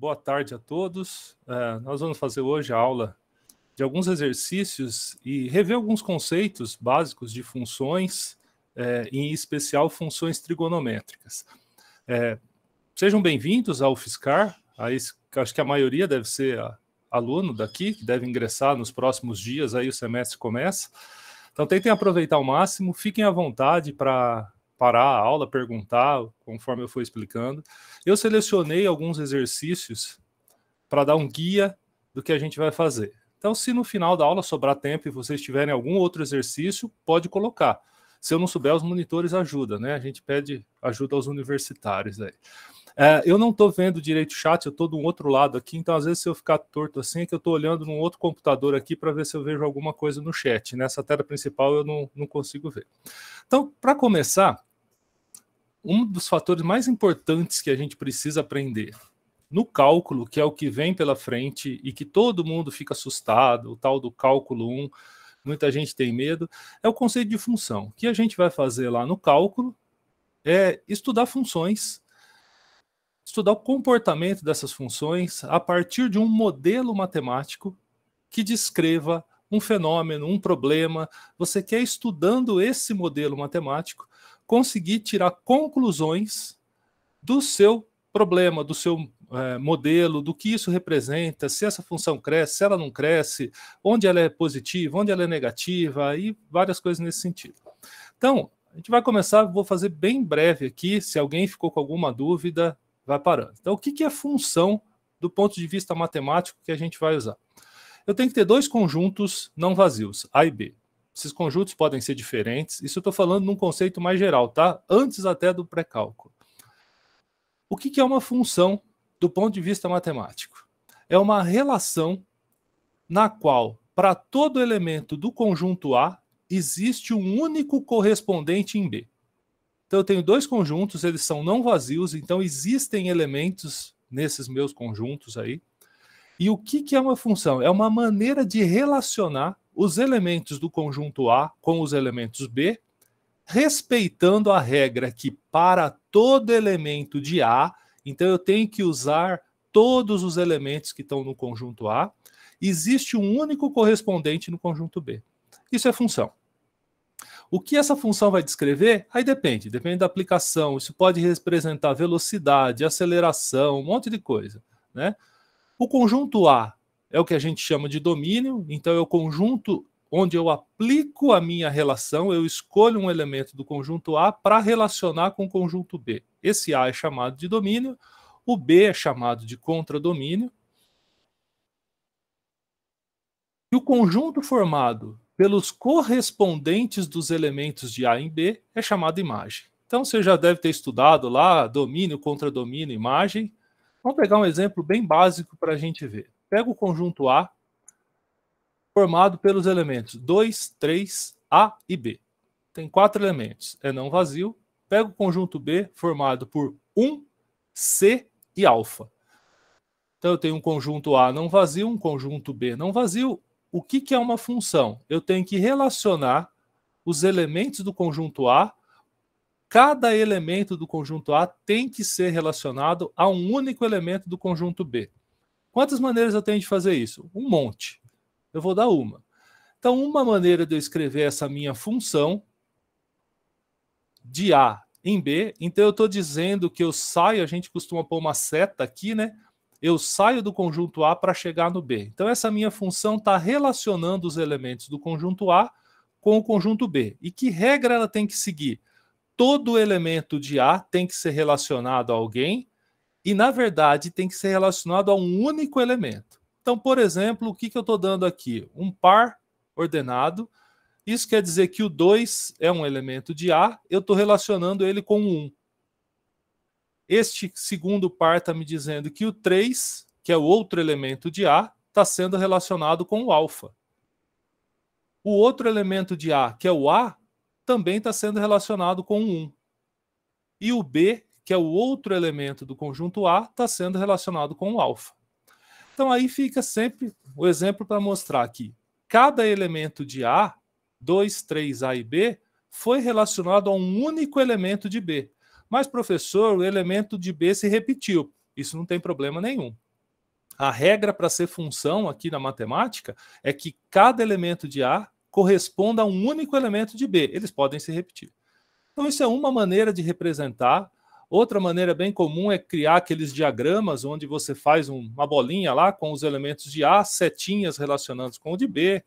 boa tarde a todos. Uh, nós vamos fazer hoje a aula de alguns exercícios e rever alguns conceitos básicos de funções, é, em especial funções trigonométricas. É, sejam bem-vindos ao FISCAR, a esse, acho que a maioria deve ser a, aluno daqui, que deve ingressar nos próximos dias, aí o semestre começa. Então tentem aproveitar ao máximo, fiquem à vontade para parar a aula, perguntar, conforme eu fui explicando. Eu selecionei alguns exercícios para dar um guia do que a gente vai fazer. Então, se no final da aula sobrar tempo e vocês tiverem algum outro exercício, pode colocar. Se eu não souber, os monitores ajudam, né? A gente pede ajuda aos universitários aí. É, eu não estou vendo direito o chat, eu estou do outro lado aqui, então às vezes se eu ficar torto assim, é que eu estou olhando num outro computador aqui para ver se eu vejo alguma coisa no chat. Nessa tela principal eu não, não consigo ver. Então, para começar, um dos fatores mais importantes que a gente precisa aprender no cálculo, que é o que vem pela frente e que todo mundo fica assustado, o tal do cálculo 1, muita gente tem medo, é o conceito de função. O que a gente vai fazer lá no cálculo é estudar funções, estudar o comportamento dessas funções a partir de um modelo matemático que descreva um fenômeno, um problema. Você quer estudando esse modelo matemático conseguir tirar conclusões do seu problema, do seu é, modelo, do que isso representa, se essa função cresce, se ela não cresce, onde ela é positiva, onde ela é negativa, e várias coisas nesse sentido. Então, a gente vai começar, vou fazer bem breve aqui, se alguém ficou com alguma dúvida, vai parando. Então, o que é função do ponto de vista matemático que a gente vai usar? Eu tenho que ter dois conjuntos não vazios, A e B. Esses conjuntos podem ser diferentes. Isso eu estou falando num conceito mais geral, tá? Antes até do pré-cálculo. O que, que é uma função do ponto de vista matemático? É uma relação na qual, para todo elemento do conjunto A, existe um único correspondente em B. Então, eu tenho dois conjuntos, eles são não vazios, então existem elementos nesses meus conjuntos aí. E o que, que é uma função? É uma maneira de relacionar os elementos do conjunto A com os elementos B, respeitando a regra que para todo elemento de A, então eu tenho que usar todos os elementos que estão no conjunto A, existe um único correspondente no conjunto B. Isso é função. O que essa função vai descrever? Aí depende, depende da aplicação. Isso pode representar velocidade, aceleração, um monte de coisa. Né? O conjunto A é o que a gente chama de domínio, então é o conjunto onde eu aplico a minha relação, eu escolho um elemento do conjunto A para relacionar com o conjunto B. Esse A é chamado de domínio, o B é chamado de contradomínio. E o conjunto formado pelos correspondentes dos elementos de A em B é chamado imagem. Então você já deve ter estudado lá domínio, contradomínio, imagem. Vamos pegar um exemplo bem básico para a gente ver pega o conjunto A formado pelos elementos 2, 3, A e B. Tem quatro elementos, é não vazio. Pega o conjunto B formado por 1, C e alfa. Então eu tenho um conjunto A não vazio, um conjunto B não vazio. O que, que é uma função? Eu tenho que relacionar os elementos do conjunto A. Cada elemento do conjunto A tem que ser relacionado a um único elemento do conjunto B. Quantas maneiras eu tenho de fazer isso? Um monte. Eu vou dar uma. Então, uma maneira de eu escrever essa minha função de A em B, então eu estou dizendo que eu saio, a gente costuma pôr uma seta aqui, né? Eu saio do conjunto A para chegar no B. Então, essa minha função está relacionando os elementos do conjunto A com o conjunto B. E que regra ela tem que seguir? Todo elemento de A tem que ser relacionado a alguém e, na verdade, tem que ser relacionado a um único elemento. Então, por exemplo, o que, que eu estou dando aqui? Um par ordenado. Isso quer dizer que o 2 é um elemento de A, eu estou relacionando ele com o 1. Um. Este segundo par está me dizendo que o 3, que é o outro elemento de A, está sendo relacionado com o alfa. O outro elemento de A, que é o A, também está sendo relacionado com o 1. E o B, que é o outro elemento do conjunto A, está sendo relacionado com o alfa. Então aí fica sempre o exemplo para mostrar que cada elemento de A, 2, 3A e B, foi relacionado a um único elemento de B. Mas, professor, o elemento de B se repetiu. Isso não tem problema nenhum. A regra para ser função aqui na matemática é que cada elemento de A corresponda a um único elemento de B. Eles podem se repetir. Então, isso é uma maneira de representar Outra maneira bem comum é criar aqueles diagramas onde você faz uma bolinha lá com os elementos de A, setinhas relacionados com o de B,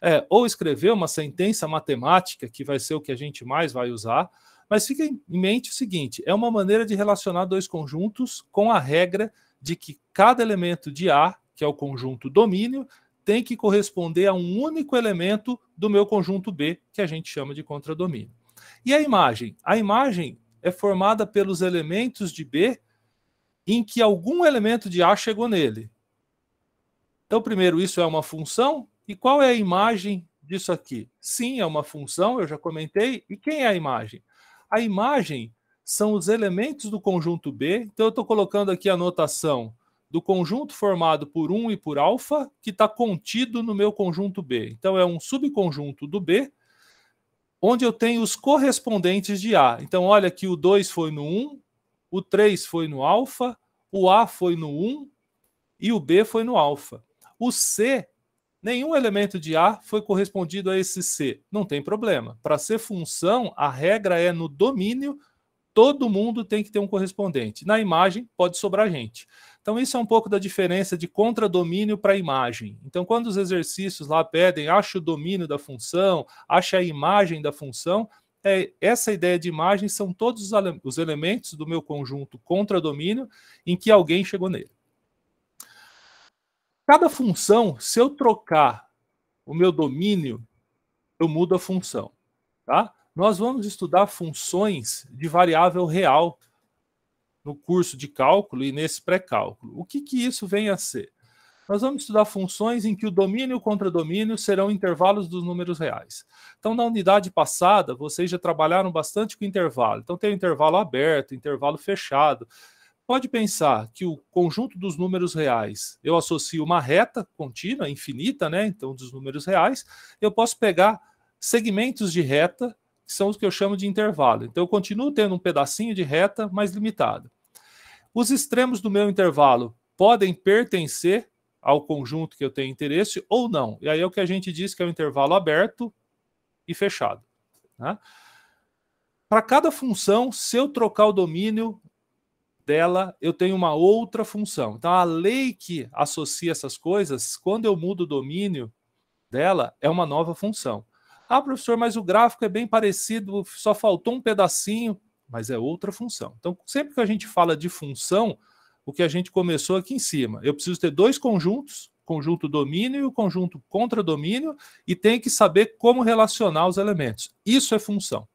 é, ou escrever uma sentença matemática, que vai ser o que a gente mais vai usar. Mas fique em mente o seguinte: é uma maneira de relacionar dois conjuntos com a regra de que cada elemento de A, que é o conjunto domínio, tem que corresponder a um único elemento do meu conjunto B, que a gente chama de contradomínio. E a imagem? A imagem é formada pelos elementos de B em que algum elemento de A chegou nele. Então, primeiro, isso é uma função. E qual é a imagem disso aqui? Sim, é uma função, eu já comentei. E quem é a imagem? A imagem são os elementos do conjunto B. Então, eu estou colocando aqui a notação do conjunto formado por 1 e por alfa, que está contido no meu conjunto B. Então, é um subconjunto do B onde eu tenho os correspondentes de A. Então, olha que o 2 foi no 1, o 3 foi no alfa, o A foi no 1 e o B foi no alfa. O C, nenhum elemento de A foi correspondido a esse C. Não tem problema. Para ser função, a regra é no domínio, todo mundo tem que ter um correspondente. Na imagem, pode sobrar gente. Então, isso é um pouco da diferença de contradomínio para imagem. Então, quando os exercícios lá pedem, acha o domínio da função, acha a imagem da função, é, essa ideia de imagem são todos os elementos do meu conjunto contradomínio em que alguém chegou nele. Cada função, se eu trocar o meu domínio, eu mudo a função. Tá? Nós vamos estudar funções de variável real no curso de cálculo e nesse pré-cálculo. O que, que isso vem a ser? Nós vamos estudar funções em que o domínio e o contradomínio serão intervalos dos números reais. Então, na unidade passada, vocês já trabalharam bastante com intervalo. Então, tem o intervalo aberto, intervalo fechado. Pode pensar que o conjunto dos números reais, eu associo uma reta contínua, infinita, né? Então, dos números reais, eu posso pegar segmentos de reta que são os que eu chamo de intervalo. Então, eu continuo tendo um pedacinho de reta mais limitado. Os extremos do meu intervalo podem pertencer ao conjunto que eu tenho interesse ou não. E aí é o que a gente diz que é o um intervalo aberto e fechado. Né? Para cada função, se eu trocar o domínio dela, eu tenho uma outra função. Então, a lei que associa essas coisas, quando eu mudo o domínio dela, é uma nova função. Ah, professor, mas o gráfico é bem parecido, só faltou um pedacinho, mas é outra função. Então, sempre que a gente fala de função, o que a gente começou aqui em cima, eu preciso ter dois conjuntos, conjunto domínio e o conjunto contra domínio, e tem que saber como relacionar os elementos. Isso é função.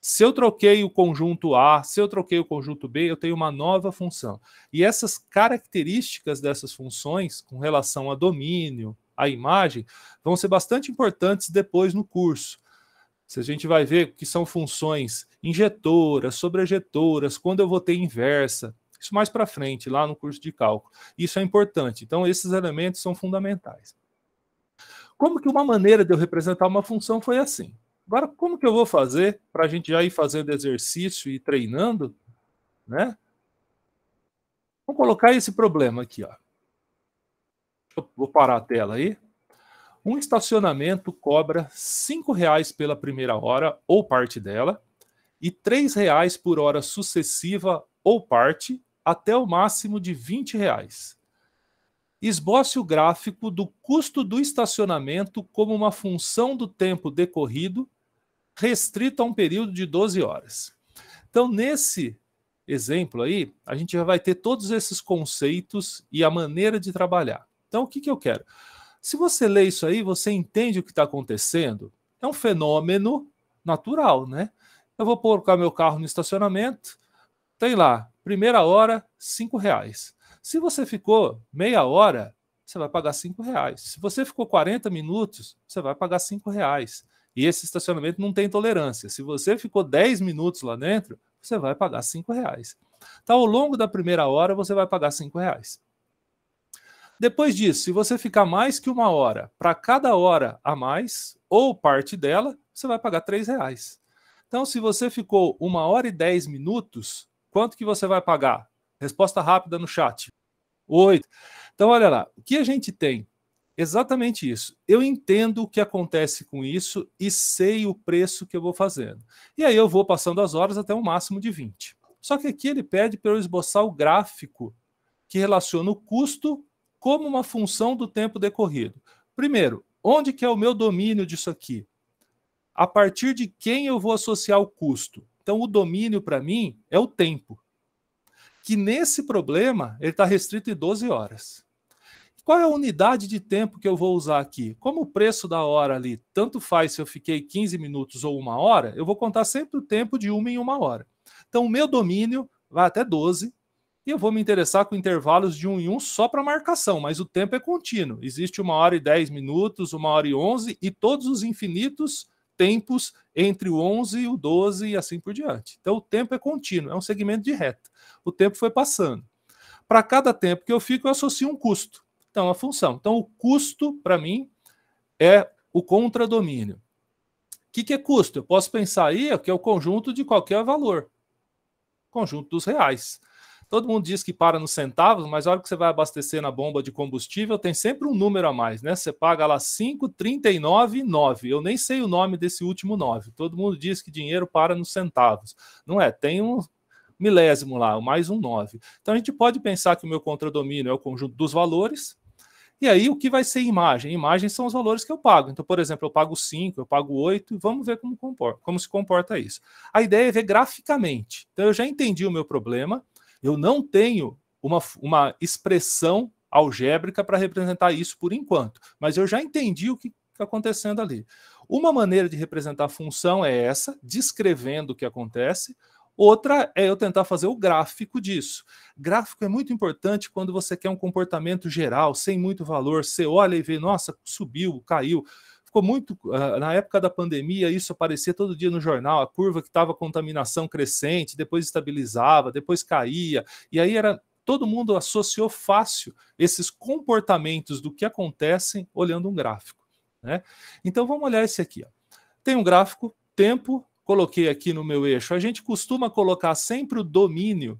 Se eu troquei o conjunto A, se eu troquei o conjunto B, eu tenho uma nova função. E essas características dessas funções, com relação a domínio, a imagem, vão ser bastante importantes depois no curso. Se a gente vai ver que são funções injetoras, sobrejetoras, quando eu vou ter inversa, isso mais para frente, lá no curso de cálculo. Isso é importante. Então, esses elementos são fundamentais. Como que uma maneira de eu representar uma função foi assim? Agora, como que eu vou fazer para a gente já ir fazendo exercício e treinando, né? Vamos colocar esse problema aqui, ó eu vou parar a tela aí. Um estacionamento cobra R$ 5,00 pela primeira hora ou parte dela e R$ 3,00 por hora sucessiva ou parte, até o máximo de R$ 20,00. Esboce o gráfico do custo do estacionamento como uma função do tempo decorrido, restrito a um período de 12 horas. Então, nesse exemplo aí, a gente já vai ter todos esses conceitos e a maneira de trabalhar. Então, o que, que eu quero? Se você lê isso aí, você entende o que está acontecendo. É um fenômeno natural, né? Eu vou colocar meu carro no estacionamento, tem lá, primeira hora, cinco reais. Se você ficou meia hora, você vai pagar cinco reais. Se você ficou 40 minutos, você vai pagar cinco reais. E esse estacionamento não tem tolerância. Se você ficou 10 minutos lá dentro, você vai pagar cinco reais. Então, ao longo da primeira hora, você vai pagar cinco reais. Depois disso, se você ficar mais que uma hora, para cada hora a mais, ou parte dela, você vai pagar R$ reais. Então, se você ficou uma hora e 10 minutos, quanto que você vai pagar? Resposta rápida no chat. Oito. Então, olha lá, o que a gente tem? Exatamente isso. Eu entendo o que acontece com isso e sei o preço que eu vou fazendo. E aí eu vou passando as horas até um máximo de 20. Só que aqui ele pede para eu esboçar o gráfico que relaciona o custo como uma função do tempo decorrido. Primeiro, onde que é o meu domínio disso aqui? A partir de quem eu vou associar o custo? Então, o domínio para mim é o tempo. Que nesse problema ele está restrito em 12 horas. Qual é a unidade de tempo que eu vou usar aqui? Como o preço da hora ali, tanto faz se eu fiquei 15 minutos ou uma hora, eu vou contar sempre o tempo de uma em uma hora. Então, o meu domínio vai até 12, e eu vou me interessar com intervalos de um em um só para marcação, mas o tempo é contínuo. Existe uma hora e dez minutos, uma hora e onze, e todos os infinitos tempos entre o onze e o doze e assim por diante. Então o tempo é contínuo, é um segmento de reta. O tempo foi passando. Para cada tempo que eu fico, eu associo um custo. Então, a função. Então, o custo, para mim, é o contradomínio. O que, que é custo? Eu posso pensar aí é que é o conjunto de qualquer valor. Conjunto dos reais. Todo mundo diz que para nos centavos, mas a hora que você vai abastecer na bomba de combustível, tem sempre um número a mais, né? Você paga lá 5,399. Eu nem sei o nome desse último 9. Todo mundo diz que dinheiro para nos centavos. Não é? Tem um milésimo lá, mais um 9. Então a gente pode pensar que o meu contradomínio é o conjunto dos valores, e aí, o que vai ser imagem? Imagens são os valores que eu pago. Então, por exemplo, eu pago 5, eu pago 8, vamos ver como, comporta, como se comporta isso. A ideia é ver graficamente. Então, eu já entendi o meu problema, eu não tenho uma, uma expressão algébrica para representar isso por enquanto, mas eu já entendi o que está acontecendo ali. Uma maneira de representar a função é essa, descrevendo o que acontece. Outra é eu tentar fazer o gráfico disso. Gráfico é muito importante quando você quer um comportamento geral, sem muito valor. Você olha e vê, nossa, subiu, caiu ficou muito. Ah, na época da pandemia, isso aparecia todo dia no jornal, a curva que estava contaminação crescente, depois estabilizava, depois caía, e aí era. Todo mundo associou fácil esses comportamentos do que acontecem olhando um gráfico. Né? Então vamos olhar esse aqui. Ó. Tem um gráfico, tempo, coloquei aqui no meu eixo. A gente costuma colocar sempre o domínio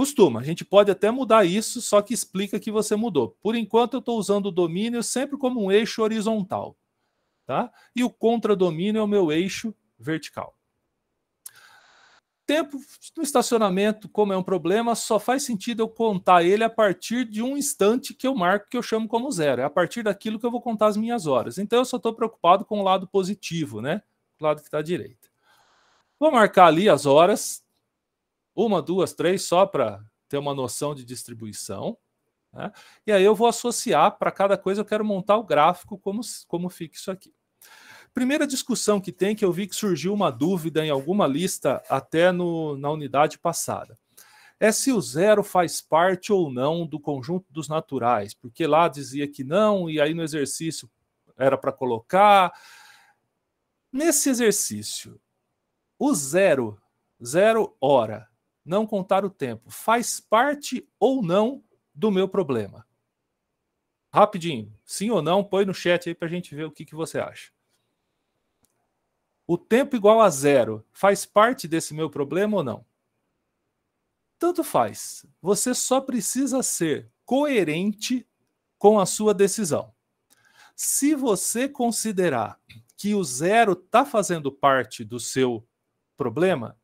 Costuma, a gente pode até mudar isso, só que explica que você mudou. Por enquanto, eu estou usando o domínio sempre como um eixo horizontal. Tá? E o contradomínio é o meu eixo vertical. Tempo no estacionamento, como é um problema, só faz sentido eu contar ele a partir de um instante que eu marco, que eu chamo como zero. É a partir daquilo que eu vou contar as minhas horas. Então, eu só estou preocupado com o lado positivo, né? O lado que está à direita. Vou marcar ali as horas, uma, duas, três, só para ter uma noção de distribuição. Né? E aí eu vou associar para cada coisa, eu quero montar o gráfico como, como fica isso aqui. Primeira discussão que tem, que eu vi que surgiu uma dúvida em alguma lista até no, na unidade passada, é se o zero faz parte ou não do conjunto dos naturais, porque lá dizia que não, e aí no exercício era para colocar. Nesse exercício, o zero, zero hora, não contar o tempo faz parte ou não do meu problema? Rapidinho, sim ou não, põe no chat aí para a gente ver o que, que você acha. O tempo igual a zero faz parte desse meu problema ou não? Tanto faz. Você só precisa ser coerente com a sua decisão. Se você considerar que o zero está fazendo parte do seu problema,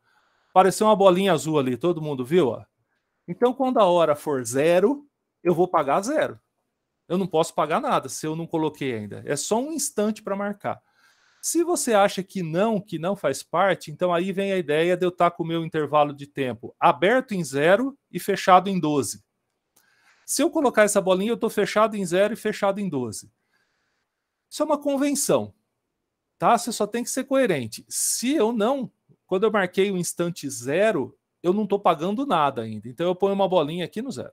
Apareceu uma bolinha azul ali, todo mundo viu? Ó. Então, quando a hora for zero, eu vou pagar zero. Eu não posso pagar nada se eu não coloquei ainda. É só um instante para marcar. Se você acha que não, que não faz parte, então aí vem a ideia de eu estar tá com o meu intervalo de tempo aberto em zero e fechado em 12. Se eu colocar essa bolinha, eu estou fechado em zero e fechado em 12. Isso é uma convenção, tá? Você só tem que ser coerente. Se eu não quando eu marquei o instante zero, eu não estou pagando nada ainda. Então eu ponho uma bolinha aqui no zero.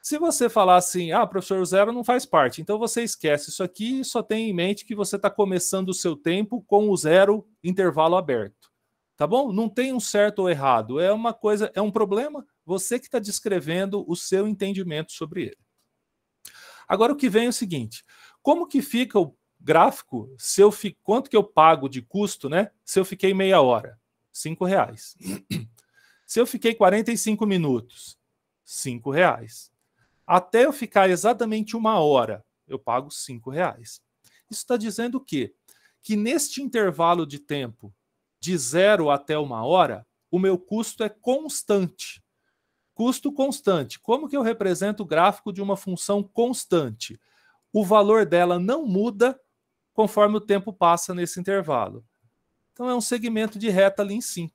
Se você falar assim, ah, professor, o zero não faz parte, então você esquece isso aqui e só tem em mente que você está começando o seu tempo com o zero intervalo aberto. Tá bom? Não tem um certo ou errado. É uma coisa, é um problema. Você que está descrevendo o seu entendimento sobre ele. Agora o que vem é o seguinte: como que fica o gráfico, se eu fico, quanto que eu pago de custo, né? Se eu fiquei meia hora, cinco reais. Se eu fiquei 45 minutos, cinco reais. Até eu ficar exatamente uma hora, eu pago cinco reais. Isso está dizendo o quê? Que neste intervalo de tempo, de zero até uma hora, o meu custo é constante. Custo constante. Como que eu represento o gráfico de uma função constante? O valor dela não muda conforme o tempo passa nesse intervalo. Então é um segmento de reta ali em 5.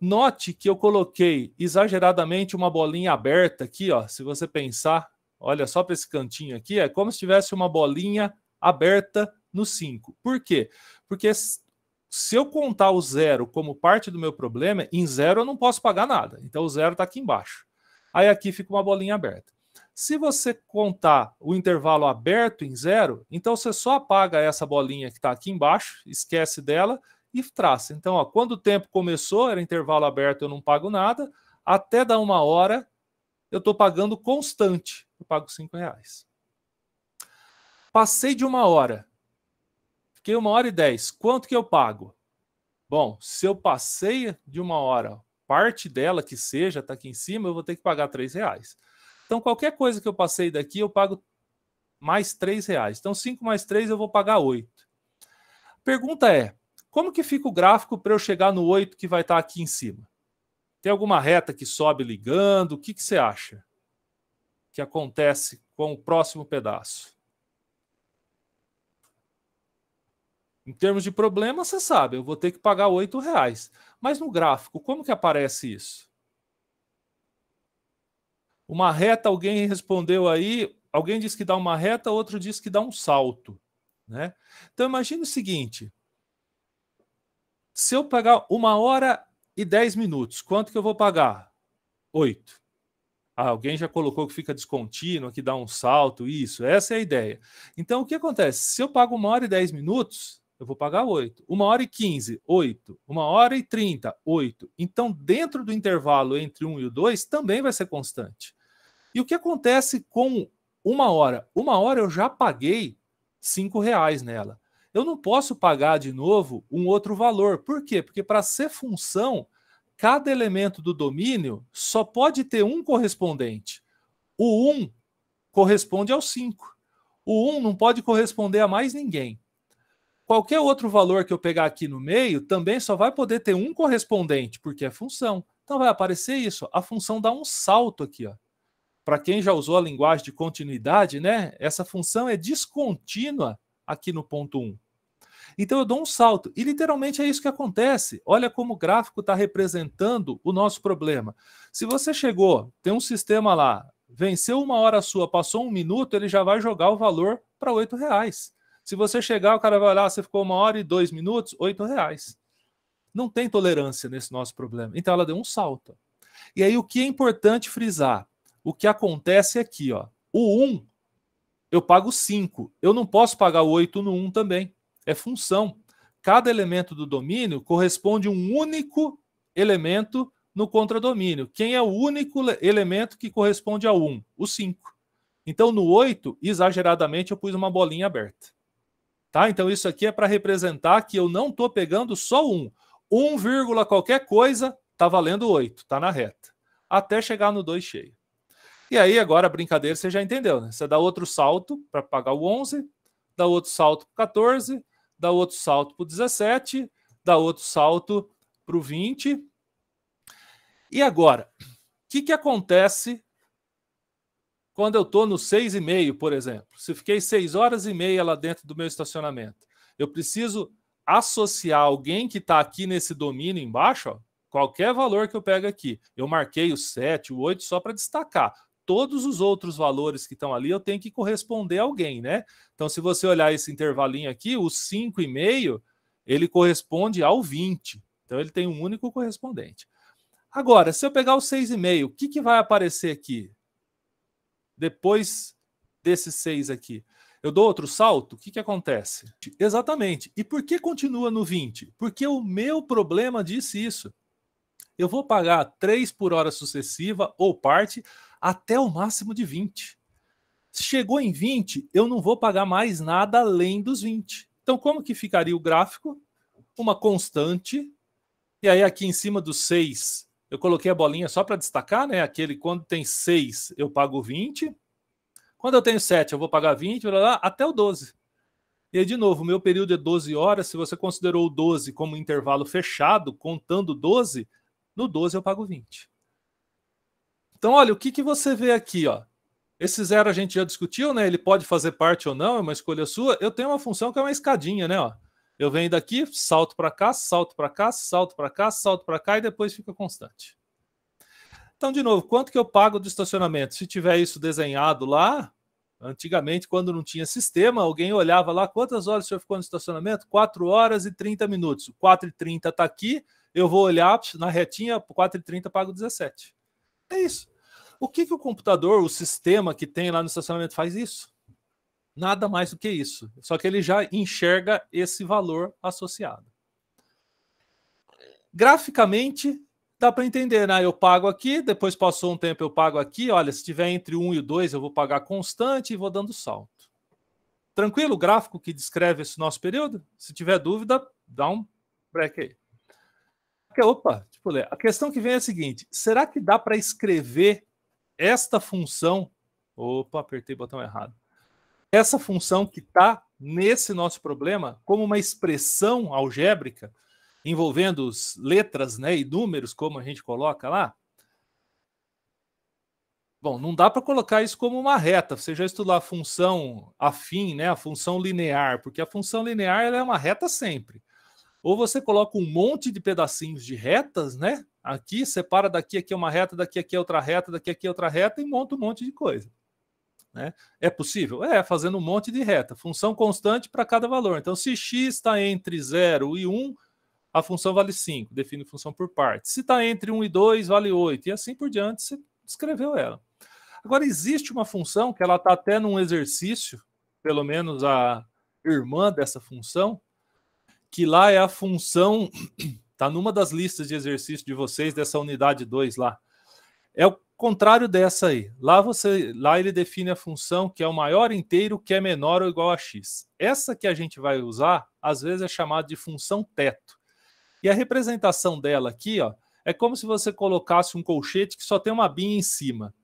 Note que eu coloquei exageradamente uma bolinha aberta aqui, ó. Se você pensar, olha só para esse cantinho aqui, é como se tivesse uma bolinha aberta no 5. Por quê? Porque se eu contar o zero como parte do meu problema, em zero eu não posso pagar nada. Então o zero está aqui embaixo. Aí aqui fica uma bolinha aberta. Se você contar o intervalo aberto em zero, então você só apaga essa bolinha que está aqui embaixo, esquece dela e traça. Então, ó, quando o tempo começou, era intervalo aberto, eu não pago nada, até dar uma hora, eu estou pagando constante, eu pago cinco reais. Passei de uma hora, fiquei uma hora e dez, quanto que eu pago? Bom, se eu passei de uma hora, parte dela que seja, está aqui em cima, eu vou ter que pagar três reais. Então, qualquer coisa que eu passei daqui, eu pago mais três reais. Então, 5 mais 3, eu vou pagar oito. Pergunta é, como que fica o gráfico para eu chegar no oito que vai estar tá aqui em cima? Tem alguma reta que sobe ligando? O que, que você acha que acontece com o próximo pedaço? Em termos de problema, você sabe, eu vou ter que pagar oito reais. Mas no gráfico, como que aparece isso? Uma reta, alguém respondeu aí, alguém diz que dá uma reta, outro diz que dá um salto. Né? Então imagine o seguinte: se eu pagar uma hora e dez minutos, quanto que eu vou pagar? Oito. Ah, alguém já colocou que fica descontínuo, que dá um salto, isso. Essa é a ideia. Então o que acontece? Se eu pago uma hora e dez minutos, eu vou pagar 8. Uma hora e 15, 8. Uma hora e 30, 8. Então, dentro do intervalo entre 1 e o 2, também vai ser constante. E o que acontece com uma hora? Uma hora eu já paguei 5 reais nela. Eu não posso pagar de novo um outro valor. Por quê? Porque para ser função, cada elemento do domínio só pode ter um correspondente. O 1 corresponde ao 5. O 1 não pode corresponder a mais ninguém. Qualquer outro valor que eu pegar aqui no meio também só vai poder ter um correspondente, porque é função. Então vai aparecer isso. A função dá um salto aqui, ó. Para quem já usou a linguagem de continuidade, né? Essa função é descontínua aqui no ponto 1. Então eu dou um salto. E literalmente é isso que acontece. Olha como o gráfico está representando o nosso problema. Se você chegou, tem um sistema lá, venceu uma hora sua, passou um minuto, ele já vai jogar o valor para R$ reais. Se você chegar, o cara vai olhar, você ficou uma hora e dois minutos, oito reais. Não tem tolerância nesse nosso problema. Então ela deu um salto. E aí o que é importante frisar? O que acontece aqui, é ó. O 1, um, eu pago 5. Eu não posso pagar o 8 no 1 um também. É função. Cada elemento do domínio corresponde a um único elemento no contradomínio. Quem é o único elemento que corresponde a 1? Um? O 5. Então, no 8, exageradamente, eu pus uma bolinha aberta. Tá? Então isso aqui é para representar que eu não estou pegando só um. 1, um qualquer coisa está valendo 8, está na reta. Até chegar no 2 cheio. E aí agora brincadeira você já entendeu, né? Você dá outro salto para pagar o 11, dá outro salto para 14, dá outro salto para 17, dá outro salto para o 20. E agora, o que, que acontece quando eu estou no 6,5, por exemplo. Se fiquei 6 horas e meia lá dentro do meu estacionamento, eu preciso associar alguém que está aqui nesse domínio embaixo, ó, qualquer valor que eu pego aqui. Eu marquei o 7, o 8 só para destacar. Todos os outros valores que estão ali, eu tenho que corresponder a alguém, né? Então, se você olhar esse intervalinho aqui, o 5,5, ele corresponde ao 20. Então, ele tem um único correspondente. Agora, se eu pegar o 6,5, o que, que vai aparecer aqui? depois desses seis aqui, eu dou outro salto, o que, que acontece? Exatamente. E por que continua no 20? Porque o meu problema disse isso. Eu vou pagar 3 por hora sucessiva ou parte até o máximo de 20. Chegou em 20, eu não vou pagar mais nada além dos 20. Então, como que ficaria o gráfico? Uma constante. E aí, aqui em cima dos 6, eu coloquei a bolinha só para destacar, né? Aquele quando tem 6, eu pago 20. Quando eu tenho 7, eu vou pagar 20, blá, blá, até o 12. E aí, de novo, meu período é 12 horas. Se você considerou o 12 como intervalo fechado, contando 12, no 12 eu pago 20. Então, olha, o que, que você vê aqui, ó? Esse zero a gente já discutiu, né? Ele pode fazer parte ou não, é uma escolha sua. Eu tenho uma função que é uma escadinha, né? Ó. Eu venho daqui, salto para cá, salto para cá, salto para cá, salto para cá e depois fica constante. Então, de novo, quanto que eu pago do estacionamento? Se tiver isso desenhado lá, antigamente, quando não tinha sistema, alguém olhava lá quantas horas o senhor ficou no estacionamento? 4 horas e 30 minutos. 4 e 30 está aqui, eu vou olhar na retinha, 4 e 30 pago 17. É isso. O que, que o computador, o sistema que tem lá no estacionamento faz isso? Nada mais do que isso. Só que ele já enxerga esse valor associado. Graficamente, dá para entender, né? Eu pago aqui, depois passou um tempo eu pago aqui. Olha, se tiver entre 1 e 2, eu vou pagar constante e vou dando salto. Tranquilo o gráfico que descreve esse nosso período? Se tiver dúvida, dá um break aí. Opa, tipo, a questão que vem é a seguinte: será que dá para escrever esta função? Opa, apertei o botão errado essa função que está nesse nosso problema como uma expressão algébrica envolvendo letras né, e números, como a gente coloca lá? Bom, não dá para colocar isso como uma reta. Você já estudou a função afim, né, a função linear, porque a função linear é uma reta sempre. Ou você coloca um monte de pedacinhos de retas, né? Aqui, separa daqui, aqui é uma reta, daqui, aqui é outra reta, daqui, aqui é outra reta e monta um monte de coisa. Né? É possível? É, fazendo um monte de reta, função constante para cada valor. Então, se x está entre 0 e 1, a função vale 5, define função por parte. Se está entre 1 e 2, vale 8, e assim por diante, você escreveu ela. Agora, existe uma função que ela está até num exercício, pelo menos a irmã dessa função, que lá é a função, está numa das listas de exercício de vocês, dessa unidade 2 lá. É o Contrário dessa aí. Lá você, lá ele define a função que é o maior inteiro que é menor ou igual a x. Essa que a gente vai usar, às vezes é chamada de função teto. E a representação dela aqui, ó, é como se você colocasse um colchete que só tem uma binha em cima.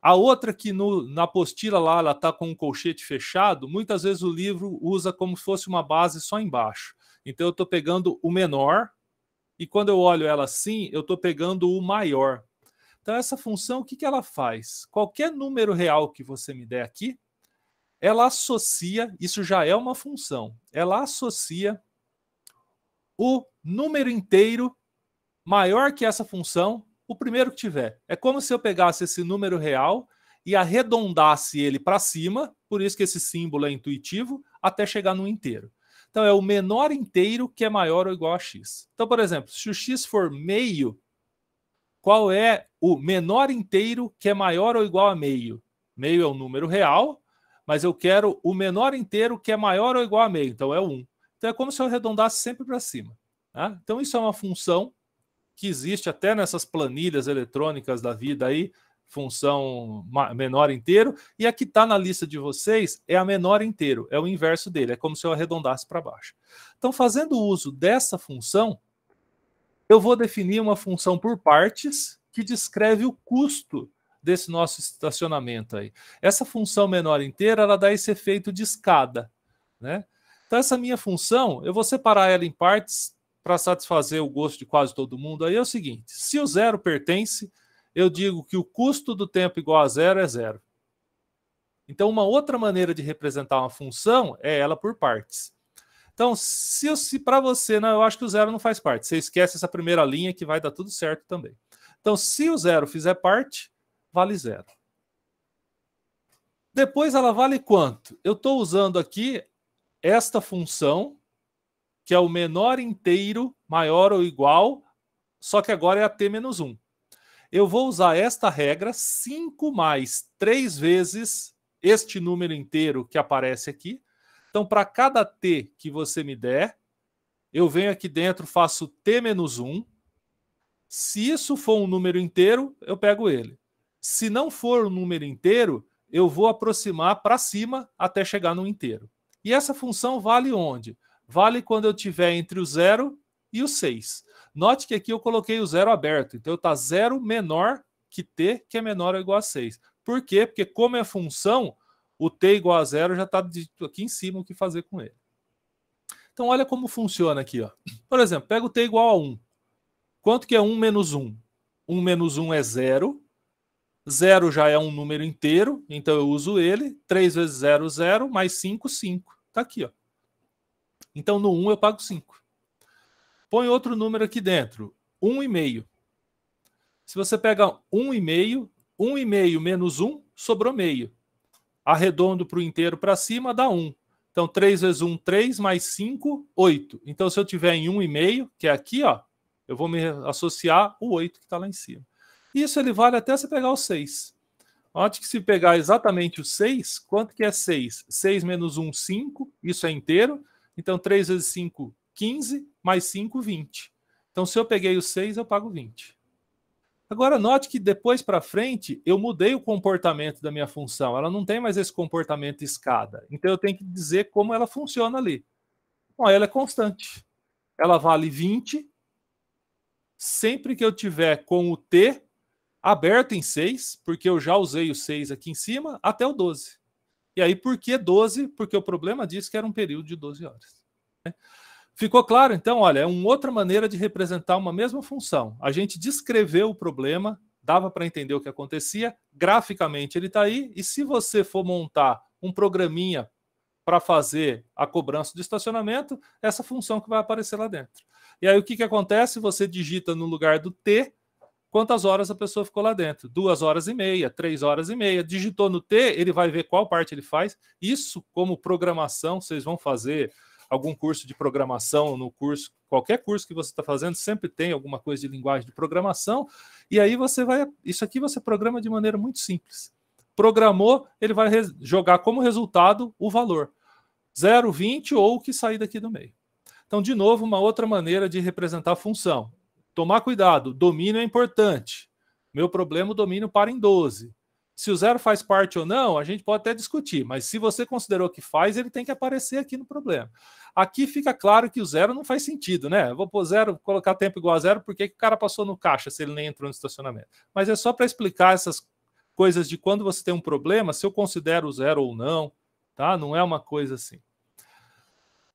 A outra que no, na apostila lá, ela está com um colchete fechado, muitas vezes o livro usa como se fosse uma base só embaixo. Então eu estou pegando o menor, e quando eu olho ela assim, eu estou pegando o maior. Então, essa função, o que, que ela faz? Qualquer número real que você me der aqui, ela associa, isso já é uma função, ela associa o número inteiro maior que essa função, o primeiro que tiver. É como se eu pegasse esse número real e arredondasse ele para cima, por isso que esse símbolo é intuitivo, até chegar no inteiro. Então é o menor inteiro que é maior ou igual a x. Então, por exemplo, se o x for meio, qual é o menor inteiro que é maior ou igual a meio. Meio é um número real, mas eu quero o menor inteiro que é maior ou igual a meio, então é 1. Então é como se eu arredondasse sempre para cima. Tá? Então isso é uma função que existe até nessas planilhas eletrônicas da vida aí, função menor inteiro, e a que está na lista de vocês é a menor inteiro, é o inverso dele, é como se eu arredondasse para baixo. Então, fazendo uso dessa função, eu vou definir uma função por partes, que descreve o custo desse nosso estacionamento aí. Essa função menor inteira, ela dá esse efeito de escada, né? Então essa minha função, eu vou separar ela em partes para satisfazer o gosto de quase todo mundo. Aí é o seguinte, se o zero pertence, eu digo que o custo do tempo igual a zero é zero. Então uma outra maneira de representar uma função é ela por partes. Então, se, se para você, não, eu acho que o zero não faz parte. Você esquece essa primeira linha que vai dar tudo certo também. Então, se o zero fizer parte, vale zero. Depois ela vale quanto? Eu estou usando aqui esta função, que é o menor inteiro maior ou igual, só que agora é a t menos 1. Eu vou usar esta regra 5 mais 3 vezes este número inteiro que aparece aqui. Então, para cada t que você me der, eu venho aqui dentro, faço t menos 1, se isso for um número inteiro, eu pego ele. Se não for um número inteiro, eu vou aproximar para cima até chegar no inteiro. E essa função vale onde? Vale quando eu tiver entre o 0 e o 6. Note que aqui eu coloquei o 0 aberto, então está 0 menor que t, que é menor ou igual a 6. Por quê? Porque como é função, o t igual a 0 já está aqui em cima o que fazer com ele. Então olha como funciona aqui. Ó. Por exemplo, pega o t igual a 1. Quanto que é 1 menos 1? 1 menos 1 é 0. 0 já é um número inteiro, então eu uso ele. 3 vezes 0, 0, mais 5, 5. Está aqui. Ó. Então no 1 eu pago 5. Põe outro número aqui dentro, 1,5. Se você pega 1,5, 1,5 menos 1, sobrou meio. Arredondo para o inteiro para cima, dá 1. Então 3 vezes 1, 3, mais 5, 8. Então se eu tiver em 1,5, que é aqui, ó, eu vou me associar o 8 que está lá em cima. Isso ele vale até você pegar o 6. Note que se pegar exatamente o 6, quanto que é 6? 6 menos 1, 5, isso é inteiro. Então, 3 vezes 5, 15, mais 5, 20. Então, se eu peguei o 6, eu pago 20. Agora, note que depois para frente, eu mudei o comportamento da minha função. Ela não tem mais esse comportamento escada. Então, eu tenho que dizer como ela funciona ali. Bom, ela é constante. Ela vale 20 sempre que eu tiver com o T aberto em 6, porque eu já usei o 6 aqui em cima, até o 12. E aí, por que 12? Porque o problema disse é que era um período de 12 horas. Né? Ficou claro? Então, olha, é uma outra maneira de representar uma mesma função. A gente descreveu o problema, dava para entender o que acontecia, graficamente ele está aí, e se você for montar um programinha para fazer a cobrança do estacionamento, essa função que vai aparecer lá dentro. E aí o que, que acontece? Você digita no lugar do T quantas horas a pessoa ficou lá dentro. Duas horas e meia, três horas e meia. Digitou no T, ele vai ver qual parte ele faz. Isso, como programação, vocês vão fazer algum curso de programação no curso, qualquer curso que você está fazendo, sempre tem alguma coisa de linguagem de programação. E aí você vai. Isso aqui você programa de maneira muito simples. Programou, ele vai jogar como resultado o valor. 0,20 ou o que sair daqui do meio. Então, de novo, uma outra maneira de representar a função. Tomar cuidado, domínio é importante. Meu problema, é o domínio para em 12. Se o zero faz parte ou não, a gente pode até discutir, mas se você considerou que faz, ele tem que aparecer aqui no problema. Aqui fica claro que o zero não faz sentido, né? vou pôr zero, colocar tempo igual a zero, porque que o cara passou no caixa se ele nem entrou no estacionamento? Mas é só para explicar essas coisas de quando você tem um problema, se eu considero o zero ou não, tá? Não é uma coisa assim.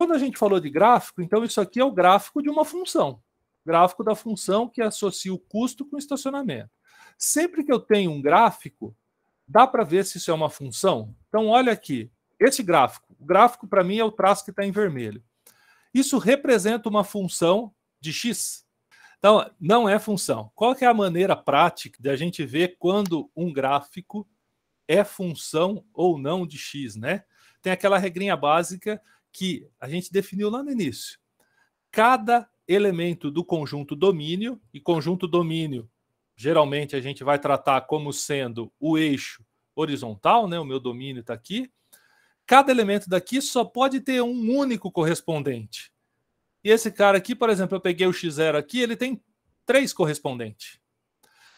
Quando a gente falou de gráfico, então isso aqui é o gráfico de uma função. Gráfico da função que associa o custo com o estacionamento. Sempre que eu tenho um gráfico, dá para ver se isso é uma função? Então, olha aqui, esse gráfico. O gráfico, para mim, é o traço que está em vermelho. Isso representa uma função de x. Então, não é função. Qual é a maneira prática de a gente ver quando um gráfico é função ou não de x, né? Tem aquela regrinha básica que a gente definiu lá no início. Cada elemento do conjunto domínio, e conjunto domínio, geralmente a gente vai tratar como sendo o eixo horizontal, né? o meu domínio está aqui. Cada elemento daqui só pode ter um único correspondente. E esse cara aqui, por exemplo, eu peguei o x0 aqui, ele tem três correspondentes.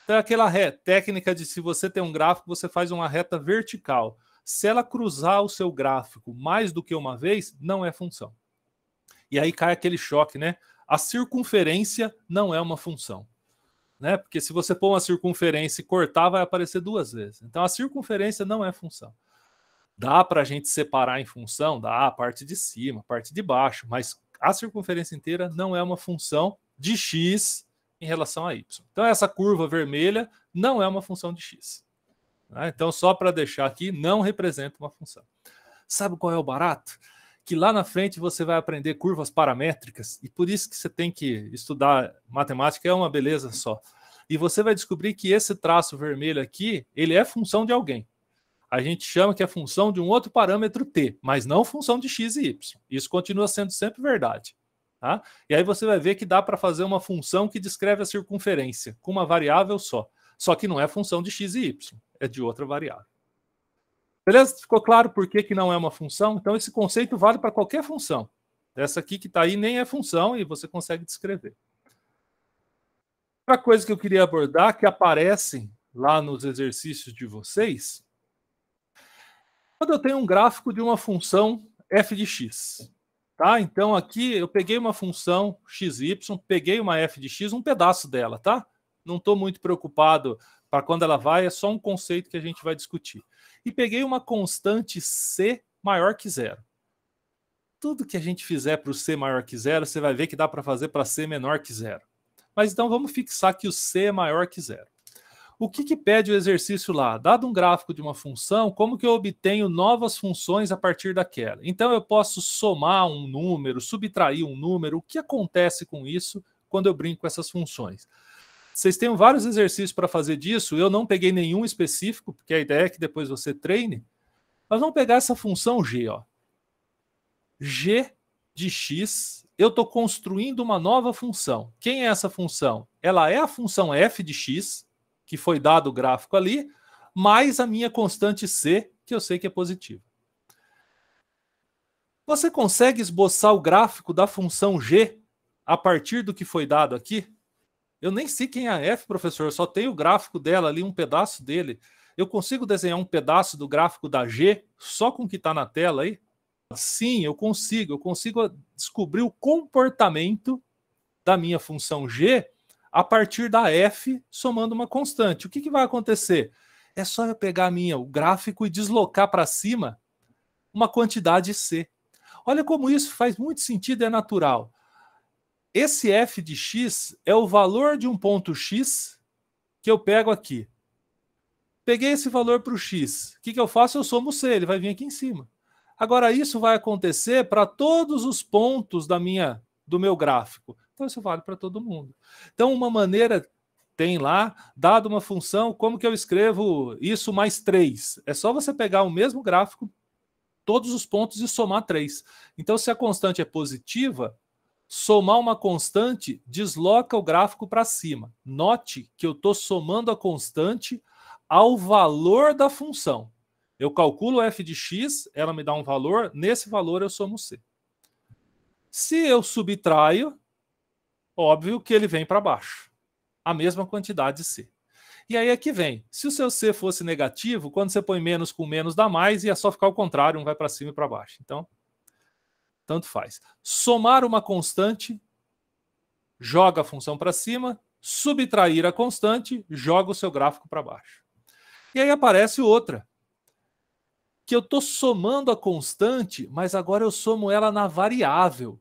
Então, é aquela ré, técnica de se você tem um gráfico, você faz uma reta vertical. Se ela cruzar o seu gráfico mais do que uma vez, não é função. E aí cai aquele choque, né? A circunferência não é uma função. Né? Porque se você pôr uma circunferência e cortar, vai aparecer duas vezes. Então a circunferência não é função. Dá para a gente separar em função, dá a parte de cima, a parte de baixo, mas a circunferência inteira não é uma função de x em relação a y. Então essa curva vermelha não é uma função de x. Né? Então, só para deixar aqui, não representa uma função. Sabe qual é o barato? Que lá na frente você vai aprender curvas paramétricas, e por isso que você tem que estudar matemática, é uma beleza só. E você vai descobrir que esse traço vermelho aqui, ele é função de alguém. A gente chama que é função de um outro parâmetro t, mas não função de x e y. Isso continua sendo sempre verdade. Tá? E aí você vai ver que dá para fazer uma função que descreve a circunferência com uma variável só, só que não é função de x e y é de outra variável. Beleza? Ficou claro por que, que não é uma função? Então, esse conceito vale para qualquer função. Essa aqui que está aí nem é função e você consegue descrever. Outra coisa que eu queria abordar, que aparece lá nos exercícios de vocês, quando eu tenho um gráfico de uma função f de x. Tá? Então, aqui eu peguei uma função xy, peguei uma f de x, um pedaço dela, tá? Não estou muito preocupado para quando ela vai, é só um conceito que a gente vai discutir. E peguei uma constante C maior que zero. Tudo que a gente fizer para o C maior que zero, você vai ver que dá para fazer para C menor que zero. Mas então vamos fixar que o C é maior que zero. O que, que pede o exercício lá? Dado um gráfico de uma função, como que eu obtenho novas funções a partir daquela? Então eu posso somar um número, subtrair um número. O que acontece com isso quando eu brinco com essas funções? Vocês têm vários exercícios para fazer disso. Eu não peguei nenhum específico, porque a ideia é que depois você treine. Mas vamos pegar essa função g, ó. g de x, eu estou construindo uma nova função. Quem é essa função? Ela é a função f de x, que foi dado o gráfico ali, mais a minha constante c, que eu sei que é positiva. Você consegue esboçar o gráfico da função g a partir do que foi dado aqui? Eu nem sei quem é a F, professor, só tenho o gráfico dela ali, um pedaço dele. Eu consigo desenhar um pedaço do gráfico da G só com o que está na tela aí? Sim, eu consigo. Eu consigo ah, descobrir o comportamento da minha função G a partir da F somando uma constante. O que, que vai acontecer? É só eu pegar a minha, o gráfico e deslocar para cima uma quantidade C. Olha como isso faz muito sentido, e é natural. Esse f de x é o valor de um ponto x que eu pego aqui. Peguei esse valor para o x. O que, que eu faço? Eu somo c, ele vai vir aqui em cima. Agora, isso vai acontecer para todos os pontos da minha do meu gráfico. Então, isso vale para todo mundo. Então, uma maneira tem lá, dado uma função, como que eu escrevo isso mais 3? É só você pegar o mesmo gráfico, todos os pontos e somar 3. Então, se a constante é positiva, Somar uma constante desloca o gráfico para cima. Note que eu estou somando a constante ao valor da função. Eu calculo f de x, ela me dá um valor, nesse valor eu somo c. Se eu subtraio, óbvio que ele vem para baixo, a mesma quantidade de c. E aí é que vem. Se o seu c fosse negativo, quando você põe menos com menos dá mais e é só ficar o contrário, um vai para cima e para baixo. Então, tanto faz. Somar uma constante, joga a função para cima, subtrair a constante, joga o seu gráfico para baixo. E aí aparece outra, que eu estou somando a constante, mas agora eu somo ela na variável,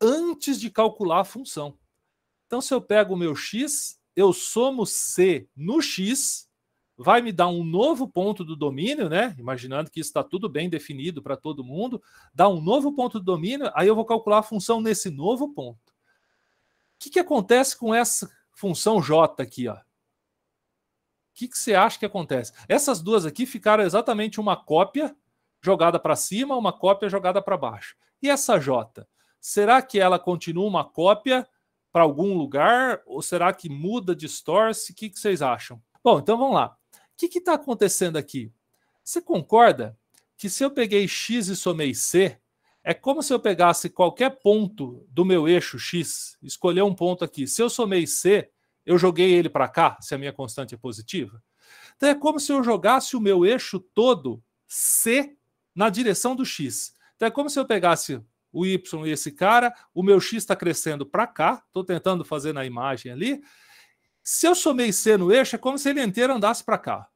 antes de calcular a função. Então, se eu pego o meu x, eu somo c no x, vai me dar um novo ponto do domínio, né? Imaginando que está tudo bem definido para todo mundo, dá um novo ponto do domínio, aí eu vou calcular a função nesse novo ponto. O que, que acontece com essa função j aqui, ó? O que, que você acha que acontece? Essas duas aqui ficaram exatamente uma cópia jogada para cima, uma cópia jogada para baixo. E essa j? Será que ela continua uma cópia para algum lugar? Ou será que muda, distorce? O que, que vocês acham? Bom, então vamos lá. O que está acontecendo aqui? Você concorda que se eu peguei x e somei c, é como se eu pegasse qualquer ponto do meu eixo x, escolher um ponto aqui. Se eu somei c, eu joguei ele para cá, se a minha constante é positiva. Então é como se eu jogasse o meu eixo todo c na direção do x. Então é como se eu pegasse o y e esse cara, o meu x está crescendo para cá, estou tentando fazer na imagem ali, se eu somei C no eixo, é como se ele inteiro andasse para cá.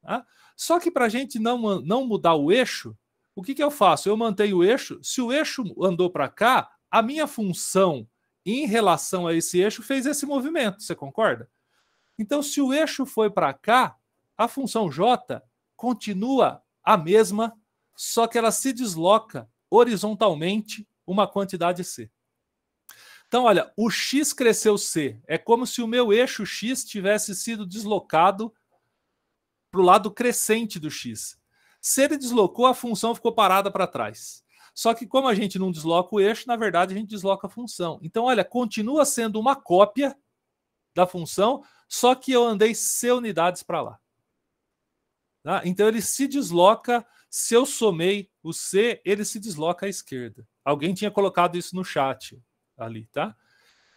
Tá? Só que para a gente não, não mudar o eixo, o que, que eu faço? Eu mantenho o eixo. Se o eixo andou para cá, a minha função em relação a esse eixo fez esse movimento. Você concorda? Então, se o eixo foi para cá, a função j continua a mesma, só que ela se desloca horizontalmente uma quantidade c. Então, olha, o X cresceu C. É como se o meu eixo X tivesse sido deslocado para o lado crescente do X. Se ele deslocou, a função ficou parada para trás. Só que, como a gente não desloca o eixo, na verdade a gente desloca a função. Então, olha, continua sendo uma cópia da função, só que eu andei C unidades para lá. Tá? Então, ele se desloca. Se eu somei o C, ele se desloca à esquerda. Alguém tinha colocado isso no chat ali, tá?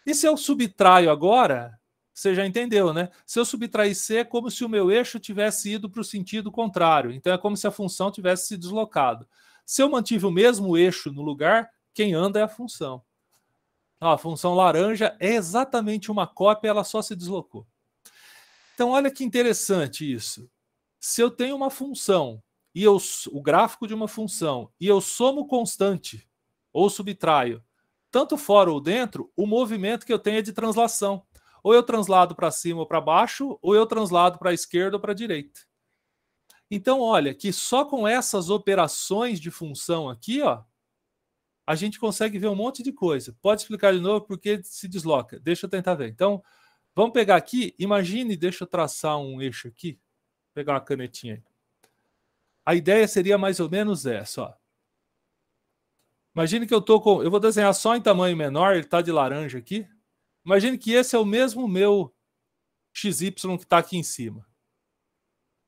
E se eu subtraio agora, você já entendeu, né? Se eu subtrair C, é como se o meu eixo tivesse ido para o sentido contrário. Então, é como se a função tivesse se deslocado. Se eu mantive o mesmo eixo no lugar, quem anda é a função. a função laranja é exatamente uma cópia, ela só se deslocou. Então, olha que interessante isso. Se eu tenho uma função e eu, o gráfico de uma função e eu somo constante ou subtraio, tanto fora ou dentro, o movimento que eu tenho é de translação. Ou eu translado para cima ou para baixo, ou eu translado para a esquerda ou para a direita. Então, olha, que só com essas operações de função aqui, ó, a gente consegue ver um monte de coisa. Pode explicar de novo porque se desloca. Deixa eu tentar ver. Então, vamos pegar aqui, imagine, deixa eu traçar um eixo aqui, pegar uma canetinha aí. A ideia seria mais ou menos essa, ó. Imagine que eu tô com. Eu vou desenhar só em tamanho menor, ele está de laranja aqui. Imagine que esse é o mesmo meu XY que está aqui em cima.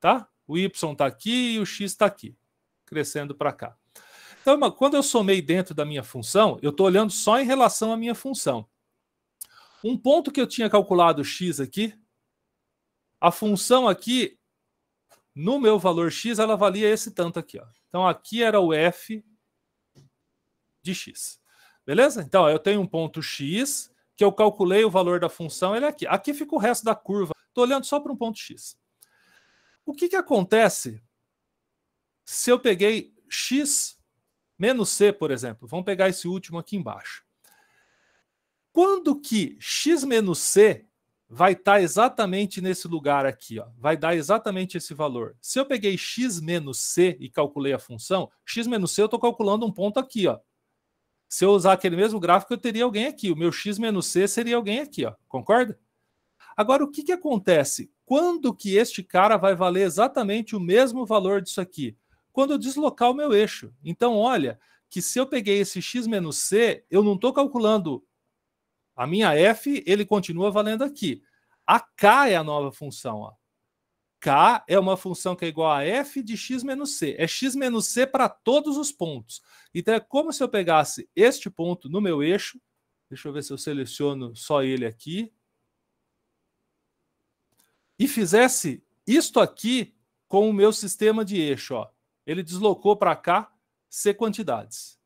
Tá? O Y está aqui e o X está aqui, crescendo para cá. Então, quando eu somei dentro da minha função, eu estou olhando só em relação à minha função. Um ponto que eu tinha calculado x aqui, a função aqui, no meu valor x, ela valia esse tanto aqui. Ó. Então, aqui era o f de x. Beleza? Então, eu tenho um ponto x, que eu calculei o valor da função, ele é aqui. Aqui fica o resto da curva. Estou olhando só para um ponto x. O que, que acontece se eu peguei x menos c, por exemplo? Vamos pegar esse último aqui embaixo. Quando que x menos c vai estar tá exatamente nesse lugar aqui, ó. vai dar exatamente esse valor. Se eu peguei x menos c e calculei a função, x menos c eu estou calculando um ponto aqui, ó, se eu usar aquele mesmo gráfico, eu teria alguém aqui. O meu x menos c seria alguém aqui, ó. concorda? Agora, o que, que acontece? Quando que este cara vai valer exatamente o mesmo valor disso aqui? Quando eu deslocar o meu eixo. Então, olha, que se eu peguei esse x menos c, eu não estou calculando a minha f, ele continua valendo aqui. A k é a nova função. Ó. K é uma função que é igual a f de x menos c. É x menos c para todos os pontos. Então é como se eu pegasse este ponto no meu eixo. Deixa eu ver se eu seleciono só ele aqui. E fizesse isto aqui com o meu sistema de eixo. Ó. Ele deslocou para cá c quantidades.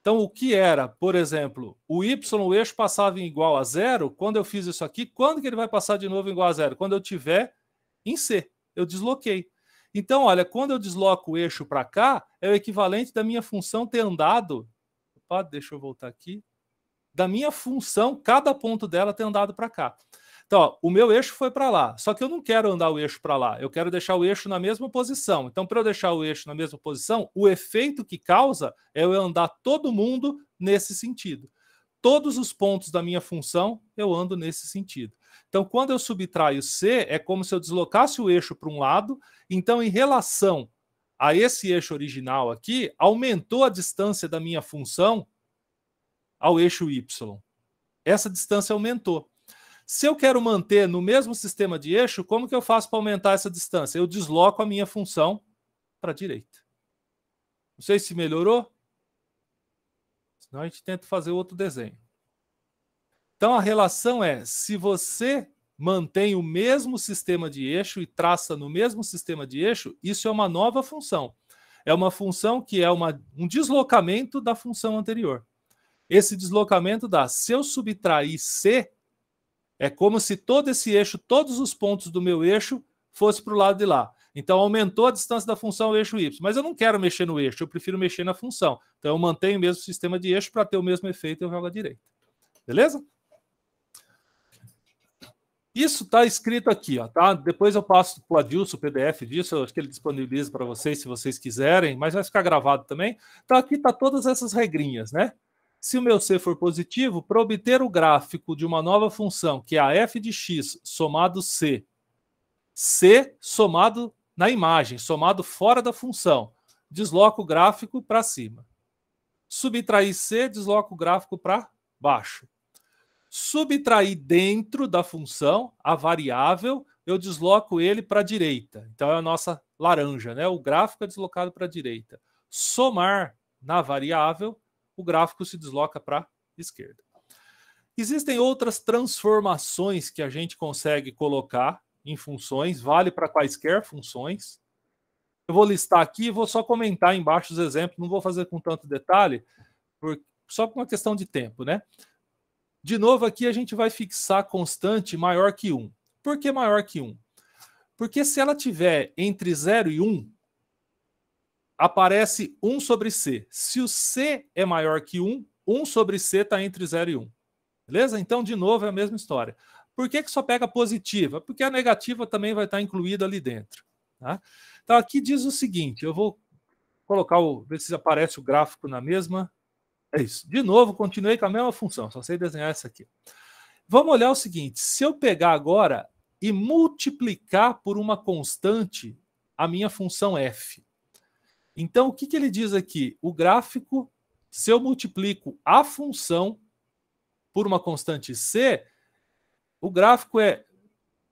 Então, o que era, por exemplo, o y, o eixo passava em igual a zero, quando eu fiz isso aqui, quando que ele vai passar de novo em igual a zero? Quando eu tiver em C. Eu desloquei. Então, olha, quando eu desloco o eixo para cá, é o equivalente da minha função ter andado. Opa, deixa eu voltar aqui. Da minha função, cada ponto dela ter andado para cá. Então, ó, o meu eixo foi para lá. Só que eu não quero andar o eixo para lá. Eu quero deixar o eixo na mesma posição. Então, para eu deixar o eixo na mesma posição, o efeito que causa é eu andar todo mundo nesse sentido. Todos os pontos da minha função eu ando nesse sentido. Então, quando eu subtraio C, é como se eu deslocasse o eixo para um lado. Então, em relação a esse eixo original aqui, aumentou a distância da minha função ao eixo y. Essa distância aumentou. Se eu quero manter no mesmo sistema de eixo, como que eu faço para aumentar essa distância? Eu desloco a minha função para a direita. Não sei se melhorou. Senão a gente tenta fazer outro desenho. Então a relação é: se você mantém o mesmo sistema de eixo e traça no mesmo sistema de eixo, isso é uma nova função. É uma função que é uma, um deslocamento da função anterior. Esse deslocamento dá, se eu subtrair C, é como se todo esse eixo, todos os pontos do meu eixo, fosse para o lado de lá. Então aumentou a distância da função eixo y. Mas eu não quero mexer no eixo, eu prefiro mexer na função. Então eu mantenho o mesmo sistema de eixo para ter o mesmo efeito e eu jogo à direita. Beleza? Isso está escrito aqui, ó, tá? Depois eu passo para o Adilson o PDF disso, eu acho que ele disponibiliza para vocês se vocês quiserem, mas vai ficar gravado também. Então aqui tá todas essas regrinhas, né? Se o meu C for positivo, para obter o gráfico de uma nova função, que é a f de x somado c, c somado na imagem, somado fora da função, desloco o gráfico para cima. Subtrair c, desloco o gráfico para baixo subtrair dentro da função a variável, eu desloco ele para a direita. Então é a nossa laranja, né? O gráfico é deslocado para a direita. Somar na variável, o gráfico se desloca para a esquerda. Existem outras transformações que a gente consegue colocar em funções, vale para quaisquer funções. Eu vou listar aqui, vou só comentar embaixo os exemplos, não vou fazer com tanto detalhe, porque, só por uma questão de tempo, né? De novo, aqui a gente vai fixar constante maior que 1. Por que maior que 1? Porque se ela tiver entre 0 e 1, aparece 1 sobre C. Se o C é maior que 1, 1 sobre C está entre 0 e 1. Beleza? Então, de novo, é a mesma história. Por que, que só pega positiva? Porque a negativa também vai estar tá incluída ali dentro. Tá? Então, aqui diz o seguinte: eu vou colocar o. ver se aparece o gráfico na mesma. É isso. De novo, continuei com a mesma função, só sei desenhar essa aqui. Vamos olhar o seguinte: se eu pegar agora e multiplicar por uma constante a minha função f. Então, o que, que ele diz aqui? O gráfico, se eu multiplico a função por uma constante c, o gráfico é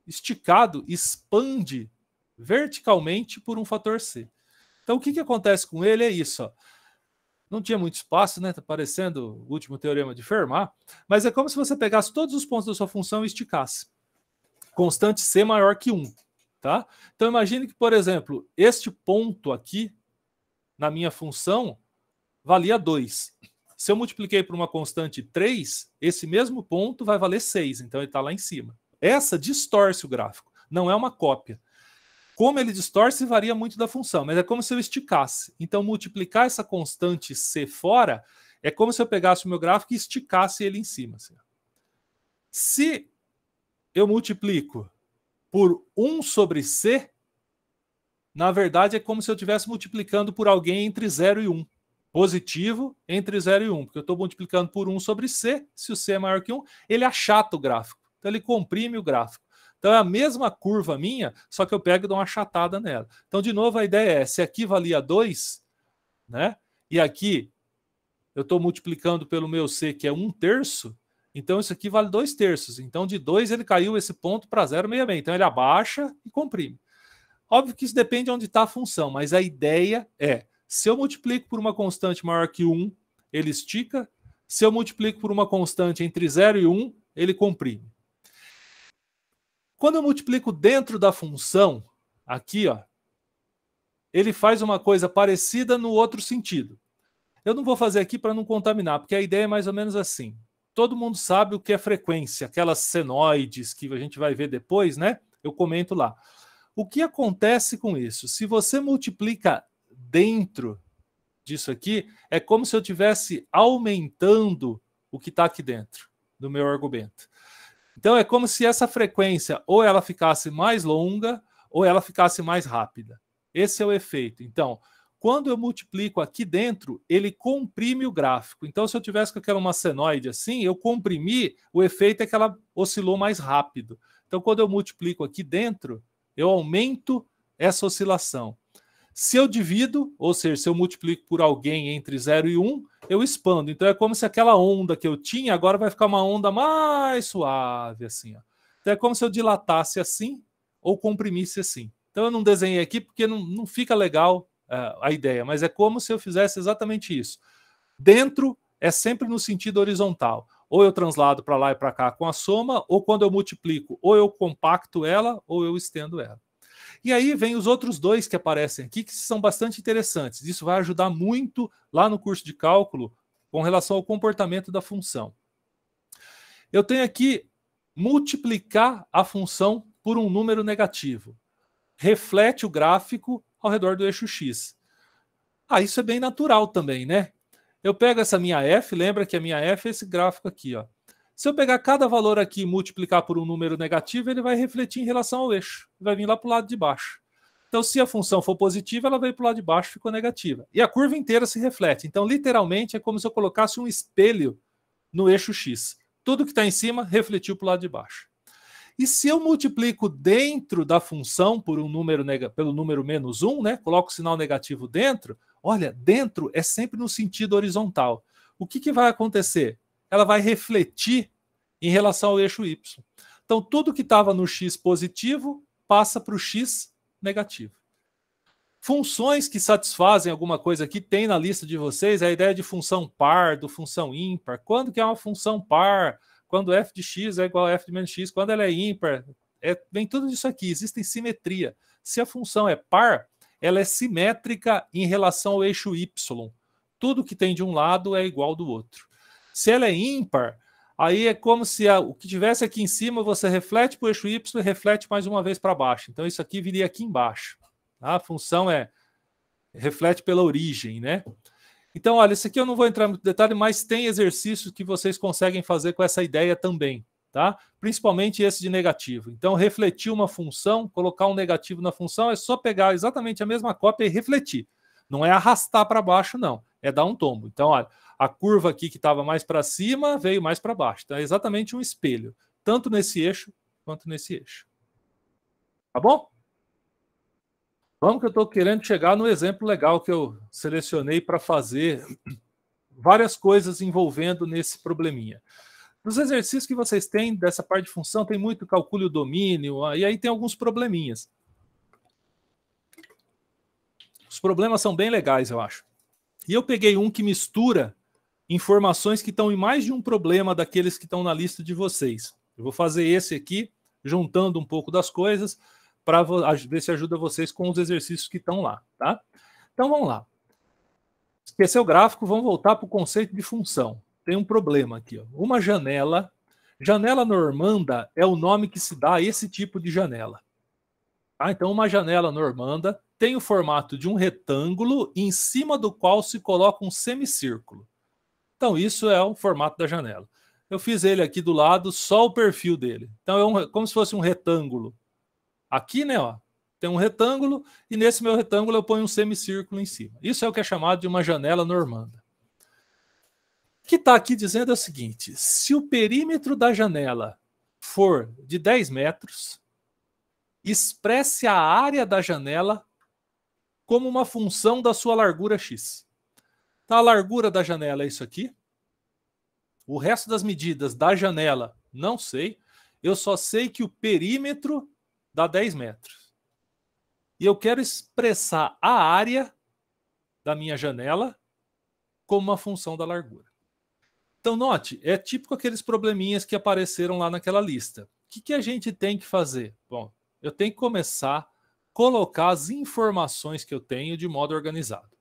esticado, expande verticalmente por um fator c. Então, o que, que acontece com ele é isso. Ó não tinha muito espaço, né? Tá parecendo o último teorema de Fermat, mas é como se você pegasse todos os pontos da sua função e esticasse. Constante C maior que 1, tá? Então imagine que, por exemplo, este ponto aqui na minha função valia 2. Se eu multipliquei por uma constante 3, esse mesmo ponto vai valer 6, então ele está lá em cima. Essa distorce o gráfico, não é uma cópia. Como ele distorce varia muito da função, mas é como se eu esticasse. Então, multiplicar essa constante C fora é como se eu pegasse o meu gráfico e esticasse ele em cima. Assim. Se eu multiplico por 1 sobre C, na verdade é como se eu estivesse multiplicando por alguém entre 0 e 1. Positivo entre 0 e 1, porque eu estou multiplicando por 1 sobre C, se o C é maior que 1, ele achata o gráfico. Então ele comprime o gráfico. Então é a mesma curva minha, só que eu pego e dou uma achatada nela. Então, de novo, a ideia é: se aqui valia 2, né? E aqui eu estou multiplicando pelo meu C, que é 1 um terço, então isso aqui vale 2 terços. Então, de 2 ele caiu esse ponto para 0,66. Então ele abaixa e comprime. Óbvio que isso depende de onde está a função, mas a ideia é: se eu multiplico por uma constante maior que 1, ele estica. Se eu multiplico por uma constante entre 0 e 1, ele comprime. Quando eu multiplico dentro da função, aqui, ó, ele faz uma coisa parecida no outro sentido. Eu não vou fazer aqui para não contaminar, porque a ideia é mais ou menos assim. Todo mundo sabe o que é frequência, aquelas senoides que a gente vai ver depois, né? Eu comento lá. O que acontece com isso? Se você multiplica dentro disso aqui, é como se eu estivesse aumentando o que está aqui dentro do meu argumento. Então é como se essa frequência ou ela ficasse mais longa ou ela ficasse mais rápida. Esse é o efeito. Então, quando eu multiplico aqui dentro, ele comprime o gráfico. Então, se eu tivesse com aquela uma senoide assim, eu comprimi, o efeito é que ela oscilou mais rápido. Então, quando eu multiplico aqui dentro, eu aumento essa oscilação. Se eu divido, ou seja, se eu multiplico por alguém entre 0 e 1, um, eu expando. Então é como se aquela onda que eu tinha agora vai ficar uma onda mais suave, assim. Ó. Então é como se eu dilatasse assim ou comprimisse assim. Então eu não desenhei aqui porque não, não fica legal uh, a ideia, mas é como se eu fizesse exatamente isso. Dentro é sempre no sentido horizontal. Ou eu translado para lá e para cá com a soma, ou quando eu multiplico, ou eu compacto ela, ou eu estendo ela. E aí vem os outros dois que aparecem aqui, que são bastante interessantes. Isso vai ajudar muito lá no curso de cálculo com relação ao comportamento da função. Eu tenho aqui multiplicar a função por um número negativo. Reflete o gráfico ao redor do eixo x. Ah, isso é bem natural também, né? Eu pego essa minha f, lembra que a minha f é esse gráfico aqui, ó. Se eu pegar cada valor aqui e multiplicar por um número negativo, ele vai refletir em relação ao eixo, vai vir lá para o lado de baixo. Então, se a função for positiva, ela veio para o lado de baixo e ficou negativa. E a curva inteira se reflete. Então, literalmente, é como se eu colocasse um espelho no eixo x. Tudo que está em cima refletiu para o lado de baixo. E se eu multiplico dentro da função por um número pelo número menos 1, né? Coloco o sinal negativo dentro. Olha, dentro é sempre no sentido horizontal. O que, que vai acontecer? ela vai refletir em relação ao eixo y. Então, tudo que estava no x positivo passa para o x negativo. Funções que satisfazem alguma coisa que tem na lista de vocês, a ideia de função par, do função ímpar. Quando que é uma função par? Quando f de x é igual a f de menos x, quando ela é ímpar, é, vem tudo isso aqui, existe simetria. Se a função é par, ela é simétrica em relação ao eixo y. Tudo que tem de um lado é igual do outro. Se ela é ímpar, aí é como se a, o que tivesse aqui em cima você reflete para o eixo y e reflete mais uma vez para baixo. Então isso aqui viria aqui embaixo. Tá? A função é reflete pela origem, né? Então, olha, isso aqui eu não vou entrar muito detalhe, mas tem exercícios que vocês conseguem fazer com essa ideia também, tá? Principalmente esse de negativo. Então, refletir uma função, colocar um negativo na função, é só pegar exatamente a mesma cópia e refletir. Não é arrastar para baixo, não. É dar um tombo. Então, olha, a curva aqui que estava mais para cima veio mais para baixo. Então é exatamente um espelho, tanto nesse eixo quanto nesse eixo. Tá bom? Vamos que eu estou querendo chegar no exemplo legal que eu selecionei para fazer várias coisas envolvendo nesse probleminha. Nos exercícios que vocês têm dessa parte de função, tem muito calcule o domínio, ah, e aí tem alguns probleminhas. Os problemas são bem legais, eu acho. E eu peguei um que mistura informações que estão em mais de um problema daqueles que estão na lista de vocês. Eu vou fazer esse aqui, juntando um pouco das coisas, para ver se ajuda vocês com os exercícios que estão lá, tá? Então vamos lá. Esqueceu o gráfico, vamos voltar para o conceito de função. Tem um problema aqui. Ó. Uma janela. Janela normanda é o nome que se dá a esse tipo de janela. Tá? Então, uma janela normanda tem o formato de um retângulo em cima do qual se coloca um semicírculo. Então, isso é o formato da janela. Eu fiz ele aqui do lado, só o perfil dele. Então, é um, como se fosse um retângulo. Aqui, né, ó, tem um retângulo, e nesse meu retângulo eu ponho um semicírculo em cima. Isso é o que é chamado de uma janela normanda. O que está aqui dizendo é o seguinte: se o perímetro da janela for de 10 metros, expresse a área da janela como uma função da sua largura x. Então, a largura da janela é isso aqui. O resto das medidas da janela, não sei. Eu só sei que o perímetro dá 10 metros. E eu quero expressar a área da minha janela como uma função da largura. Então, note, é típico aqueles probleminhas que apareceram lá naquela lista. O que, que a gente tem que fazer? Bom, eu tenho que começar a colocar as informações que eu tenho de modo organizado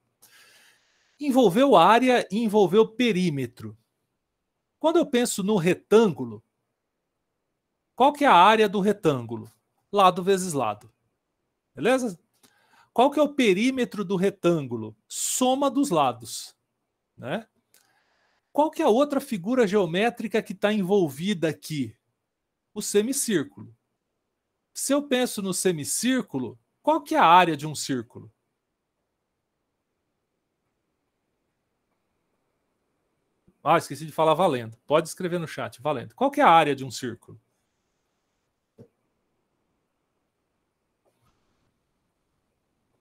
envolveu área e envolveu perímetro. Quando eu penso no retângulo, qual que é a área do retângulo? Lado vezes lado. Beleza? Qual que é o perímetro do retângulo? Soma dos lados. Né? Qual que é a outra figura geométrica que está envolvida aqui? O semicírculo. Se eu penso no semicírculo, qual que é a área de um círculo? Ah, esqueci de falar valendo. Pode escrever no chat, valendo. Qual que é a área de um círculo?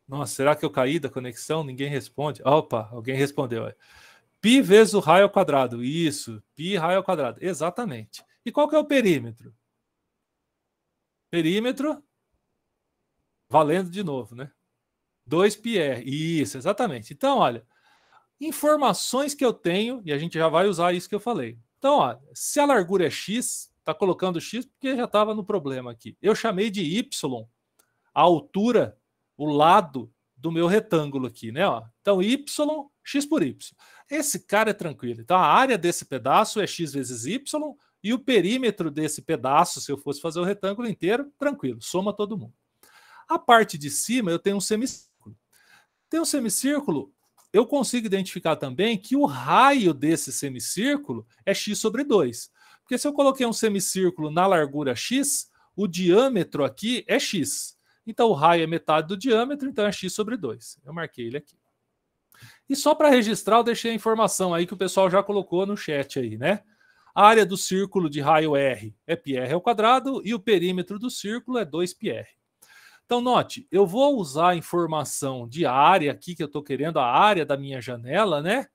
Nossa, será que eu caí da conexão? Ninguém responde. Opa, alguém respondeu. É. Pi vezes o raio ao quadrado. Isso, pi raio ao quadrado. Exatamente. E qual que é o perímetro? Perímetro, valendo de novo, né? 2πr. Isso, exatamente. Então, olha, informações que eu tenho, e a gente já vai usar isso que eu falei. Então, ó, se a largura é x, está colocando x porque já estava no problema aqui. Eu chamei de y a altura, o lado do meu retângulo aqui, né? Ó. Então, y, x por y. Esse cara é tranquilo. Então, a área desse pedaço é x vezes y, e o perímetro desse pedaço, se eu fosse fazer o retângulo inteiro, tranquilo, soma todo mundo. A parte de cima eu tenho um semicírculo. Tem um semicírculo, eu consigo identificar também que o raio desse semicírculo é x sobre 2. Porque se eu coloquei um semicírculo na largura x, o diâmetro aqui é x. Então o raio é metade do diâmetro, então é x sobre 2. Eu marquei ele aqui. E só para registrar, eu deixei a informação aí que o pessoal já colocou no chat aí, né? A área do círculo de raio R é πr ao quadrado e o perímetro do círculo é 2πr. Então, note, eu vou usar a informação de área aqui que eu estou querendo, a área da minha janela, né?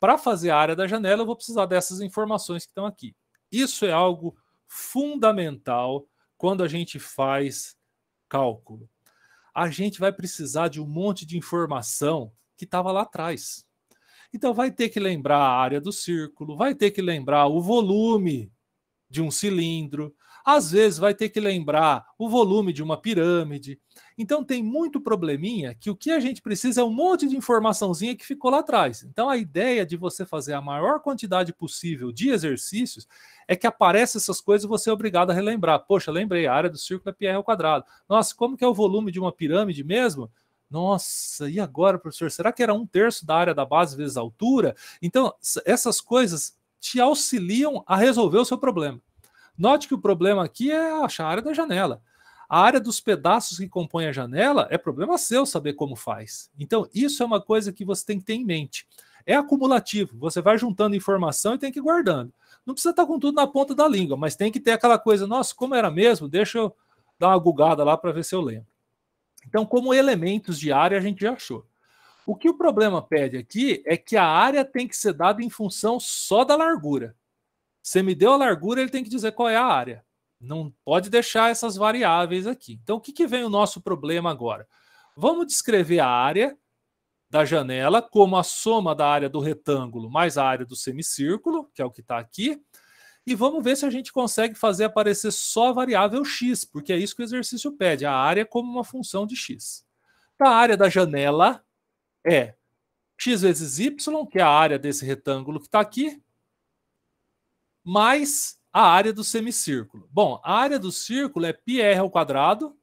Para fazer a área da janela, eu vou precisar dessas informações que estão aqui. Isso é algo fundamental quando a gente faz cálculo. A gente vai precisar de um monte de informação que estava lá atrás. Então, vai ter que lembrar a área do círculo, vai ter que lembrar o volume de um cilindro, às vezes vai ter que lembrar o volume de uma pirâmide. Então tem muito probleminha que o que a gente precisa é um monte de informaçãozinha que ficou lá atrás. Então a ideia de você fazer a maior quantidade possível de exercícios é que aparece essas coisas e você é obrigado a relembrar. Poxa, lembrei, a área do círculo é πr ao quadrado. Nossa, como que é o volume de uma pirâmide mesmo? Nossa, e agora, professor? Será que era um terço da área da base vezes a altura? Então, essas coisas te auxiliam a resolver o seu problema. Note que o problema aqui é a área da janela. A área dos pedaços que compõem a janela é problema seu saber como faz. Então, isso é uma coisa que você tem que ter em mente. É acumulativo, você vai juntando informação e tem que ir guardando. Não precisa estar tá com tudo na ponta da língua, mas tem que ter aquela coisa, nossa, como era mesmo? Deixa eu dar uma gugada lá para ver se eu lembro. Então, como elementos de área, a gente já achou. O que o problema pede aqui é que a área tem que ser dada em função só da largura. Você me deu a largura, ele tem que dizer qual é a área. Não pode deixar essas variáveis aqui. Então, o que, que vem o nosso problema agora? Vamos descrever a área da janela como a soma da área do retângulo mais a área do semicírculo, que é o que está aqui, e vamos ver se a gente consegue fazer aparecer só a variável x, porque é isso que o exercício pede, a área é como uma função de x. Então, a área da janela é x vezes y, que é a área desse retângulo que está aqui, mais a área do semicírculo. Bom, a área do círculo é πr ao quadrado,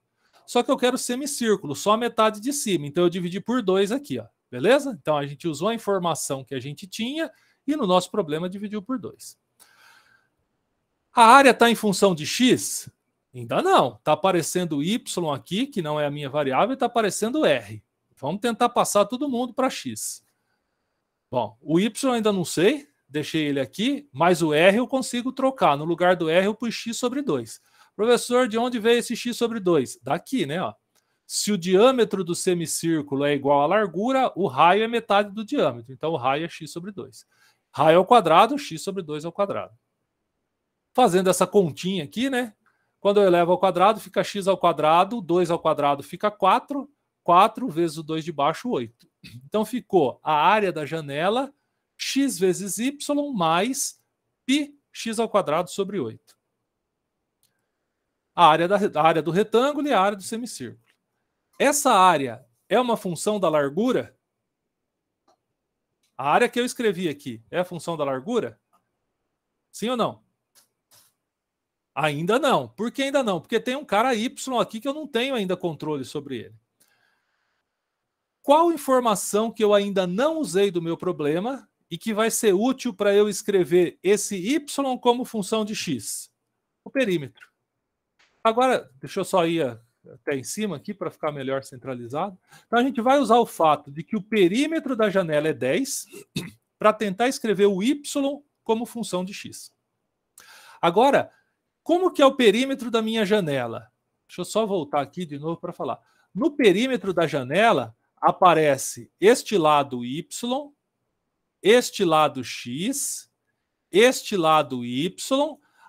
só que eu quero semicírculo, só a metade de cima. Então eu dividi por 2 aqui, ó. Beleza? Então a gente usou a informação que a gente tinha e no nosso problema dividiu por 2. A área está em função de x? Ainda não. Está aparecendo y aqui, que não é a minha variável, e está aparecendo r. Vamos tentar passar todo mundo para x. Bom, o y ainda não sei, deixei ele aqui, mas o R eu consigo trocar. No lugar do R eu pus x sobre 2. Professor, de onde veio esse x sobre 2? Daqui, né? Ó. Se o diâmetro do semicírculo é igual à largura, o raio é metade do diâmetro. Então, o raio é x sobre 2. Raio ao quadrado, x sobre 2 ao quadrado. Fazendo essa continha aqui, né? Quando eu elevo ao quadrado, fica x ao quadrado, 2 ao quadrado fica 4, 4 vezes o 2 de baixo, 8. Então ficou a área da janela x vezes y mais pi x ao quadrado sobre 8. A área, da, a área do retângulo e a área do semicírculo. Essa área é uma função da largura? A área que eu escrevi aqui é a função da largura? Sim ou não? Ainda não. Por que ainda não? Porque tem um cara Y aqui que eu não tenho ainda controle sobre ele. Qual informação que eu ainda não usei do meu problema e que vai ser útil para eu escrever esse y como função de x, o perímetro. Agora, deixa eu só ir até em cima aqui para ficar melhor centralizado. Então a gente vai usar o fato de que o perímetro da janela é 10 para tentar escrever o y como função de x. Agora, como que é o perímetro da minha janela? Deixa eu só voltar aqui de novo para falar. No perímetro da janela aparece este lado y este lado X, este lado Y.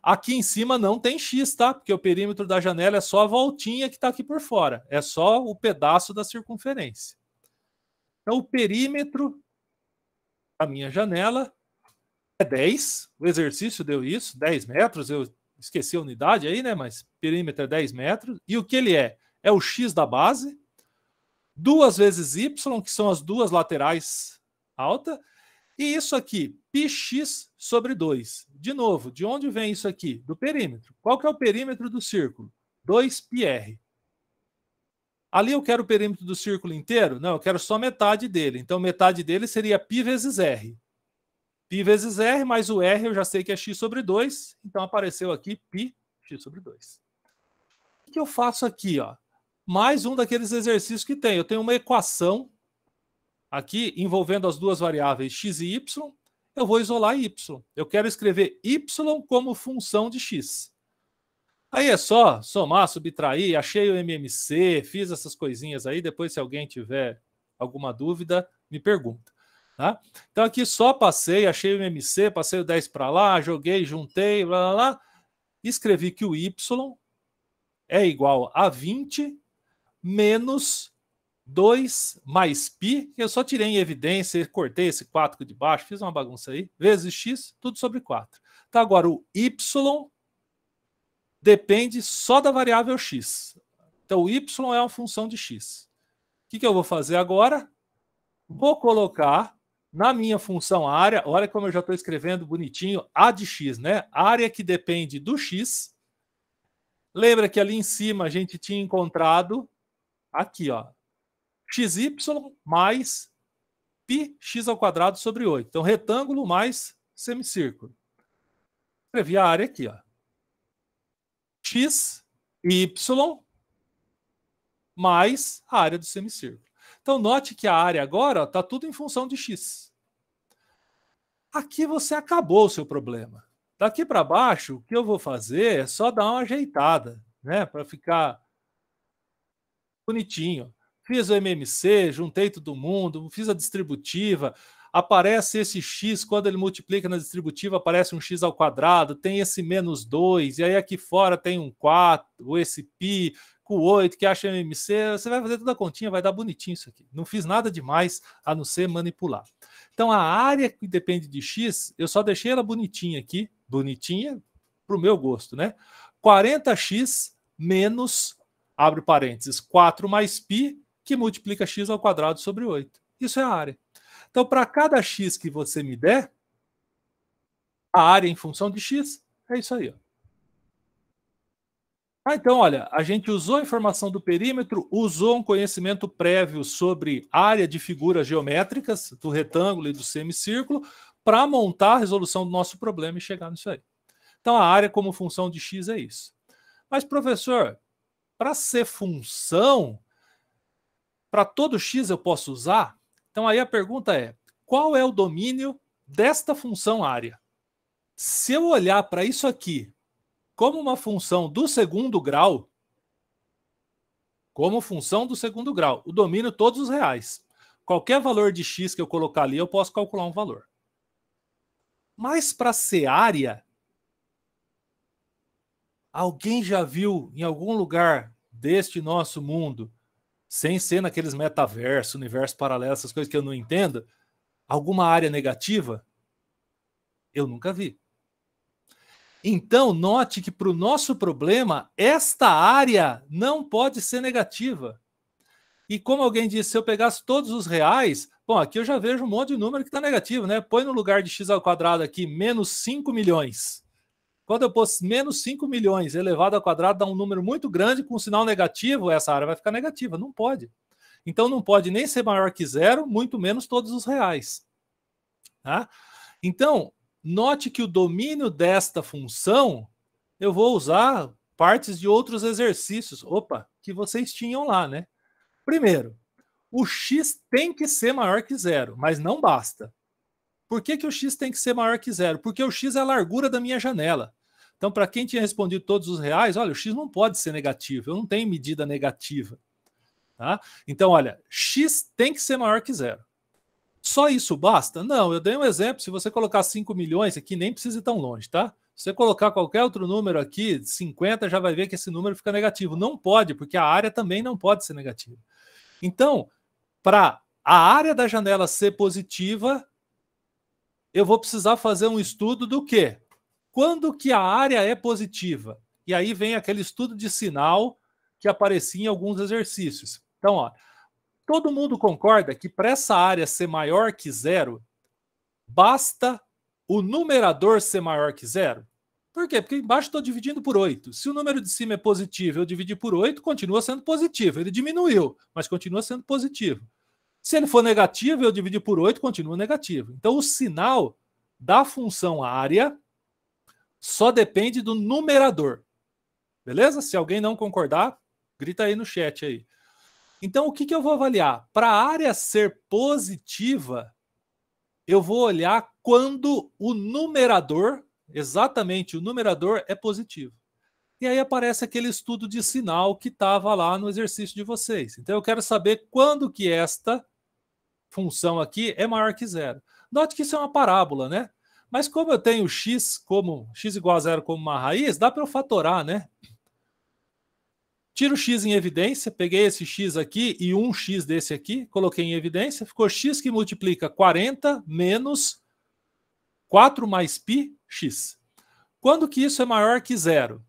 Aqui em cima não tem X, tá? Porque o perímetro da janela é só a voltinha que está aqui por fora. É só o pedaço da circunferência. Então, o perímetro da minha janela é 10. O exercício deu isso, 10 metros. Eu esqueci a unidade aí, né? Mas perímetro é 10 metros. E o que ele é? É o X da base, duas vezes Y, que são as duas laterais alta, e isso aqui, πx sobre 2. De novo, de onde vem isso aqui? Do perímetro. Qual que é o perímetro do círculo? 2πr. Ali eu quero o perímetro do círculo inteiro? Não, eu quero só metade dele. Então, metade dele seria π vezes r. π vezes r, mais o r eu já sei que é x sobre 2, então apareceu aqui πx x sobre 2. O que eu faço aqui? Ó? Mais um daqueles exercícios que tem. Eu tenho uma equação aqui envolvendo as duas variáveis x e y, eu vou isolar y. Eu quero escrever y como função de x. Aí é só somar, subtrair, achei o MMC, fiz essas coisinhas aí, depois se alguém tiver alguma dúvida, me pergunta. Tá? Então aqui só passei, achei o MMC, passei o 10 para lá, joguei, juntei, blá, blá, blá, escrevi que o y é igual a 20 menos 2 mais π, eu só tirei em evidência, cortei esse 4 aqui de baixo, fiz uma bagunça aí, vezes x, tudo sobre 4. Tá, então, agora o y depende só da variável x. Então o y é uma função de x. O que, que eu vou fazer agora? Vou colocar na minha função área, olha como eu já estou escrevendo bonitinho, a de x, né? Área que depende do x. Lembra que ali em cima a gente tinha encontrado aqui, ó, xy mais πx ao quadrado sobre 8. Então, retângulo mais semicírculo. Escrevi a área aqui, ó. x, y mais a área do semicírculo. Então, note que a área agora está tudo em função de x. Aqui você acabou o seu problema. Daqui para baixo, o que eu vou fazer é só dar uma ajeitada, né? Para ficar bonitinho. Fiz o MMC, juntei todo mundo, fiz a distributiva, aparece esse x, quando ele multiplica na distributiva, aparece um x ao quadrado, tem esse menos 2, e aí aqui fora tem um 4, esse π, com 8 que acha MMC, você vai fazer toda a continha, vai dar bonitinho isso aqui. Não fiz nada demais a não ser manipular. Então, a área que depende de x, eu só deixei ela bonitinha aqui, bonitinha para o meu gosto, né? 40x menos, abre parênteses, 4 mais π, que multiplica x ao quadrado sobre 8. Isso é a área. Então, para cada x que você me der, a área em função de x é isso aí. Ó. Ah, então, olha, a gente usou a informação do perímetro, usou um conhecimento prévio sobre área de figuras geométricas, do retângulo e do semicírculo, para montar a resolução do nosso problema e chegar nisso aí. Então, a área como função de x é isso. Mas, professor, para ser função, para todo x eu posso usar? Então aí a pergunta é: qual é o domínio desta função área? Se eu olhar para isso aqui como uma função do segundo grau, como função do segundo grau, o domínio todos os reais. Qualquer valor de x que eu colocar ali, eu posso calcular um valor. Mas para ser área, alguém já viu em algum lugar deste nosso mundo sem ser naqueles metaverso, universo paralelo, essas coisas que eu não entendo, alguma área negativa? Eu nunca vi. Então, note que para o nosso problema, esta área não pode ser negativa. E como alguém disse, se eu pegasse todos os reais, bom, aqui eu já vejo um monte de número que está negativo, né? Põe no lugar de x ao quadrado aqui, menos 5 milhões. Quando eu pôr menos 5 milhões elevado ao quadrado, dá um número muito grande, com um sinal negativo, essa área vai ficar negativa. Não pode. Então não pode nem ser maior que zero, muito menos todos os reais. Tá? Então, note que o domínio desta função, eu vou usar partes de outros exercícios, opa, que vocês tinham lá, né? Primeiro, o x tem que ser maior que zero, mas não basta. Por que, que o x tem que ser maior que zero? Porque o x é a largura da minha janela. Então, para quem tinha respondido todos os reais, olha, o x não pode ser negativo, eu não tenho medida negativa. Tá? Então, olha, x tem que ser maior que zero. Só isso basta? Não, eu dei um exemplo. Se você colocar 5 milhões aqui, nem precisa ir tão longe, tá? Se você colocar qualquer outro número aqui, 50, já vai ver que esse número fica negativo. Não pode, porque a área também não pode ser negativa. Então, para a área da janela ser positiva, eu vou precisar fazer um estudo do quê? Quando que a área é positiva? E aí vem aquele estudo de sinal que aparecia em alguns exercícios. Então, ó, todo mundo concorda que para essa área ser maior que zero, basta o numerador ser maior que zero? Por quê? Porque embaixo estou dividindo por 8. Se o número de cima é positivo, eu dividi por 8, continua sendo positivo. Ele diminuiu, mas continua sendo positivo. Se ele for negativo, eu dividir por 8, continua negativo. Então, o sinal da função área só depende do numerador. Beleza? Se alguém não concordar, grita aí no chat aí. Então, o que, que eu vou avaliar? Para a área ser positiva, eu vou olhar quando o numerador, exatamente o numerador, é positivo. E aí aparece aquele estudo de sinal que estava lá no exercício de vocês. Então eu quero saber quando que esta função aqui é maior que zero. Note que isso é uma parábola, né? Mas como eu tenho x como x igual a zero como uma raiz, dá para eu fatorar, né? Tiro x em evidência, peguei esse x aqui e um x desse aqui, coloquei em evidência, ficou x que multiplica 40 menos 4 mais pi x. Quando que isso é maior que zero?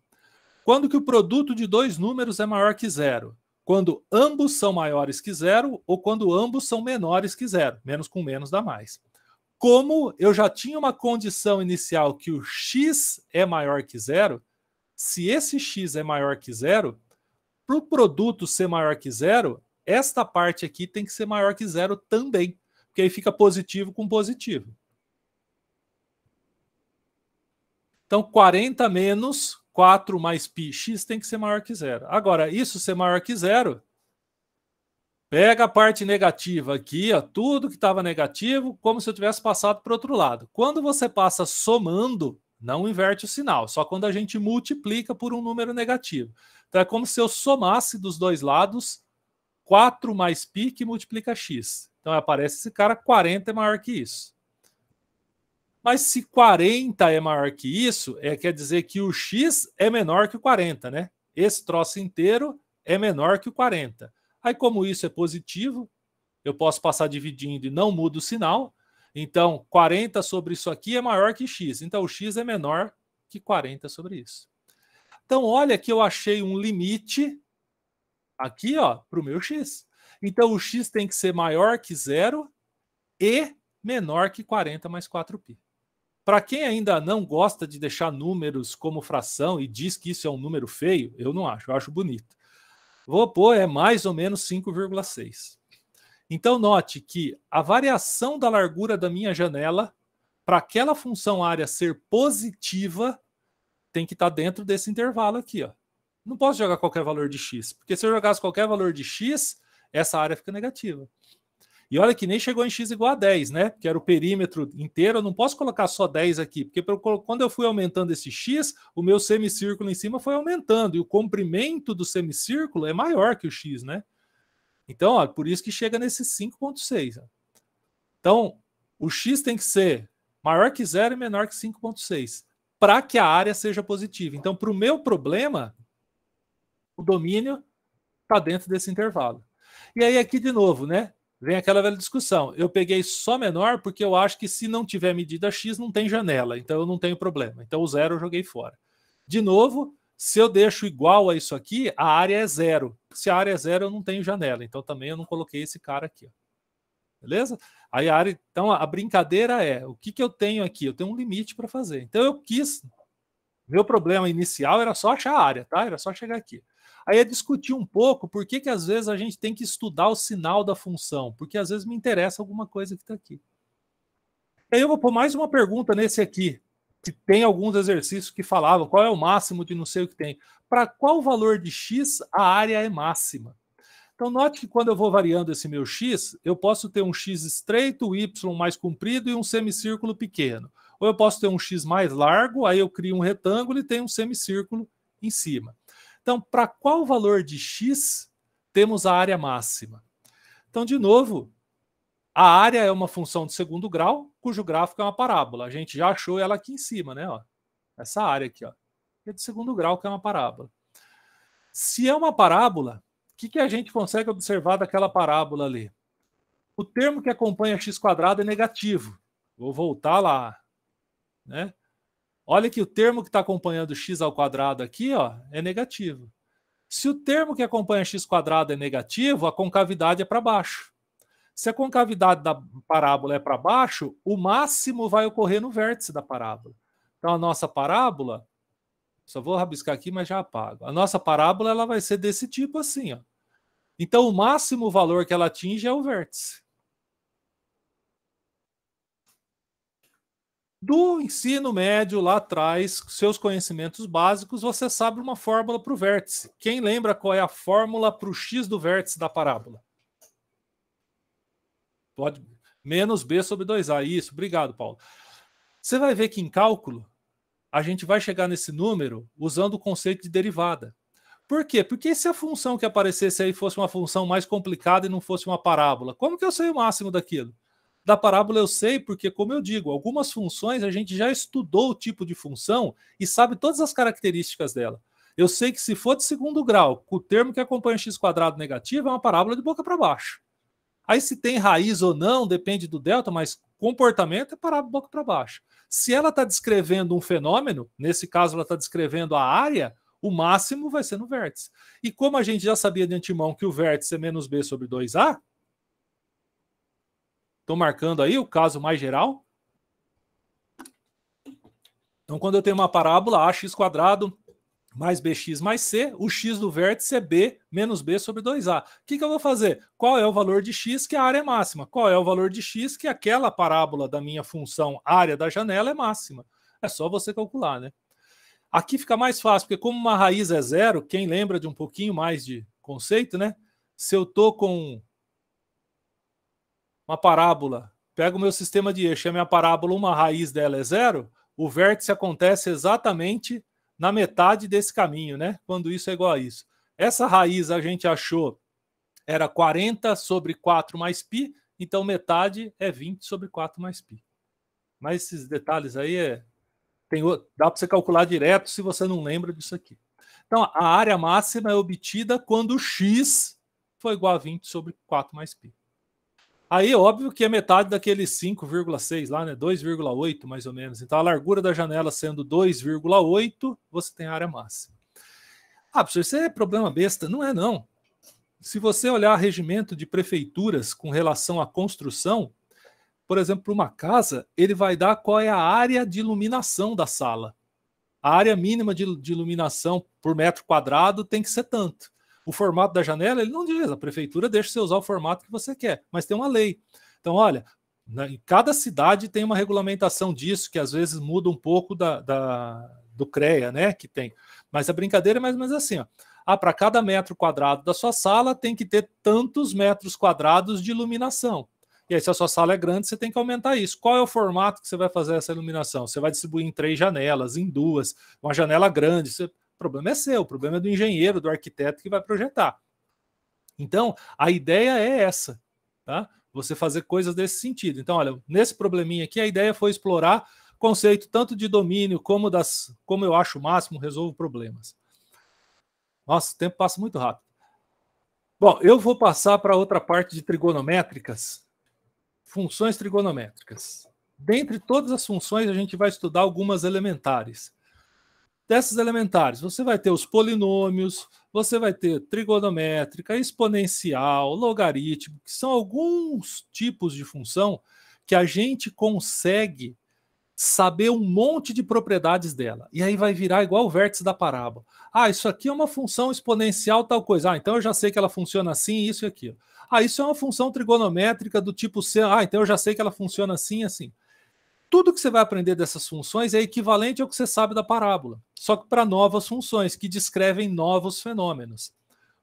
Quando que o produto de dois números é maior que zero? quando ambos são maiores que zero ou quando ambos são menores que zero. Menos com menos dá mais. Como eu já tinha uma condição inicial que o x é maior que zero, se esse x é maior que zero, para o produto ser maior que zero, esta parte aqui tem que ser maior que zero também, porque aí fica positivo com positivo. Então, 40 menos 4 mais π x tem que ser maior que zero. Agora, isso ser maior que zero, pega a parte negativa aqui, ó, tudo que estava negativo, como se eu tivesse passado para o outro lado. Quando você passa somando, não inverte o sinal, só quando a gente multiplica por um número negativo. Então é como se eu somasse dos dois lados 4 mais π que multiplica x. Então aparece esse cara 40 é maior que isso. Mas se 40 é maior que isso, é, quer dizer que o x é menor que o 40, né? Esse troço inteiro é menor que o 40. Aí, como isso é positivo, eu posso passar dividindo e não muda o sinal. Então, 40 sobre isso aqui é maior que x. Então, o x é menor que 40 sobre isso. Então, olha que eu achei um limite aqui ó, para o meu x. Então, o x tem que ser maior que zero e menor que 40 mais 4π. Para quem ainda não gosta de deixar números como fração e diz que isso é um número feio, eu não acho, eu acho bonito. Vou pôr é mais ou menos 5,6. Então note que a variação da largura da minha janela, para aquela função área ser positiva, tem que estar tá dentro desse intervalo aqui. Ó. Não posso jogar qualquer valor de x, porque se eu jogasse qualquer valor de x, essa área fica negativa. E olha que nem chegou em x igual a 10, né? Que era o perímetro inteiro. Eu não posso colocar só 10 aqui, porque quando eu fui aumentando esse x, o meu semicírculo em cima foi aumentando. E o comprimento do semicírculo é maior que o x, né? Então, ó, por isso que chega nesse 5,6. Então, o x tem que ser maior que zero e menor que 5,6 para que a área seja positiva. Então, para o meu problema, o domínio está dentro desse intervalo. E aí, aqui de novo, né? vem aquela velha discussão. Eu peguei só menor porque eu acho que se não tiver medida X, não tem janela, então eu não tenho problema. Então o zero eu joguei fora. De novo, se eu deixo igual a isso aqui, a área é zero. Se a área é zero, eu não tenho janela, então também eu não coloquei esse cara aqui. Ó. Beleza? Aí a área, então a brincadeira é, o que, que eu tenho aqui? Eu tenho um limite para fazer. Então eu quis, meu problema inicial era só achar a área, tá? Era só chegar aqui. Aí é discutir um pouco por que, que às vezes a gente tem que estudar o sinal da função, porque às vezes me interessa alguma coisa que está aqui. aí eu vou pôr mais uma pergunta nesse aqui, que tem alguns exercícios que falavam qual é o máximo de não sei o que tem. Para qual valor de x a área é máxima? Então, note que quando eu vou variando esse meu x, eu posso ter um x estreito, y mais comprido e um semicírculo pequeno. Ou eu posso ter um x mais largo, aí eu crio um retângulo e tenho um semicírculo em cima. Então, para qual valor de x temos a área máxima? Então, de novo, a área é uma função de segundo grau, cujo gráfico é uma parábola. A gente já achou ela aqui em cima, né? Ó, essa área aqui, ó, é de segundo grau, que é uma parábola. Se é uma parábola, o que, que a gente consegue observar daquela parábola ali? O termo que acompanha x quadrado é negativo. Vou voltar lá, né? Olha que o termo que está acompanhando x ao quadrado aqui ó, é negativo. Se o termo que acompanha x quadrado é negativo, a concavidade é para baixo. Se a concavidade da parábola é para baixo, o máximo vai ocorrer no vértice da parábola. Então a nossa parábola, só vou rabiscar aqui, mas já apago. A nossa parábola ela vai ser desse tipo assim, ó. Então o máximo valor que ela atinge é o vértice. do ensino médio lá atrás, seus conhecimentos básicos, você sabe uma fórmula para o vértice. Quem lembra qual é a fórmula para o x do vértice da parábola? Pode menos b sobre 2a. Isso, obrigado, Paulo. Você vai ver que em cálculo a gente vai chegar nesse número usando o conceito de derivada. Por quê? Porque se a função que aparecesse aí fosse uma função mais complicada e não fosse uma parábola, como que eu sei o máximo daquilo? Da parábola eu sei, porque, como eu digo, algumas funções a gente já estudou o tipo de função e sabe todas as características dela. Eu sei que se for de segundo grau, o termo que acompanha x quadrado negativo é uma parábola de boca para baixo. Aí se tem raiz ou não, depende do delta, mas comportamento é parábola de boca para baixo. Se ela está descrevendo um fenômeno, nesse caso ela está descrevendo a área, o máximo vai ser no vértice. E como a gente já sabia de antemão que o vértice é menos b sobre 2a, Estou marcando aí o caso mais geral? Então, quando eu tenho uma parábola ax quadrado mais bx mais c, o x do vértice é b menos b sobre 2a. O que, que eu vou fazer? Qual é o valor de x que a área é máxima? Qual é o valor de x que aquela parábola da minha função área da janela é máxima? É só você calcular, né? Aqui fica mais fácil, porque como uma raiz é zero, quem lembra de um pouquinho mais de conceito, né? Se eu tô com uma parábola, pego o meu sistema de eixo e é a minha parábola, uma raiz dela é zero, o vértice acontece exatamente na metade desse caminho, né? Quando isso é igual a isso. Essa raiz a gente achou era 40 sobre 4 mais π, então metade é 20 sobre 4 mais π. Mas esses detalhes aí é... Tem, dá para você calcular direto se você não lembra disso aqui. Então, a área máxima é obtida quando x foi igual a 20 sobre 4 mais π. Aí, óbvio que é metade daqueles 5,6 lá, né? 2,8 mais ou menos. Então, a largura da janela sendo 2,8, você tem a área máxima. Ah, professor, isso é problema besta. Não é, não. Se você olhar regimento de prefeituras com relação à construção, por exemplo, para uma casa, ele vai dar qual é a área de iluminação da sala. A área mínima de, de iluminação por metro quadrado tem que ser tanto o formato da janela, ele não diz, a prefeitura deixa você usar o formato que você quer, mas tem uma lei. Então, olha, na, em cada cidade tem uma regulamentação disso, que às vezes muda um pouco da, da do CREA, né? Que tem. Mas a brincadeira é mais ou menos assim: ó. ah, para cada metro quadrado da sua sala tem que ter tantos metros quadrados de iluminação. E aí, se a sua sala é grande, você tem que aumentar isso. Qual é o formato que você vai fazer essa iluminação? Você vai distribuir em três janelas, em duas, uma janela grande. Você... O problema é seu, o problema é do engenheiro, do arquiteto que vai projetar. Então, a ideia é essa, tá? Você fazer coisas desse sentido. Então, olha, nesse probleminha aqui, a ideia foi explorar conceito tanto de domínio como das como eu acho o máximo, resolvo problemas. Nossa, o tempo passa muito rápido. Bom, eu vou passar para outra parte de trigonométricas, funções trigonométricas. Dentre todas as funções, a gente vai estudar algumas elementares dessas elementares, você vai ter os polinômios, você vai ter trigonométrica, exponencial, logaritmo, que são alguns tipos de função que a gente consegue saber um monte de propriedades dela. E aí vai virar igual o vértice da parábola. Ah, isso aqui é uma função exponencial tal coisa. Ah, então eu já sei que ela funciona assim, isso e aquilo. Ah, isso é uma função trigonométrica do tipo C. Ah, então eu já sei que ela funciona assim, assim. Tudo que você vai aprender dessas funções é equivalente ao que você sabe da parábola, só que para novas funções, que descrevem novos fenômenos.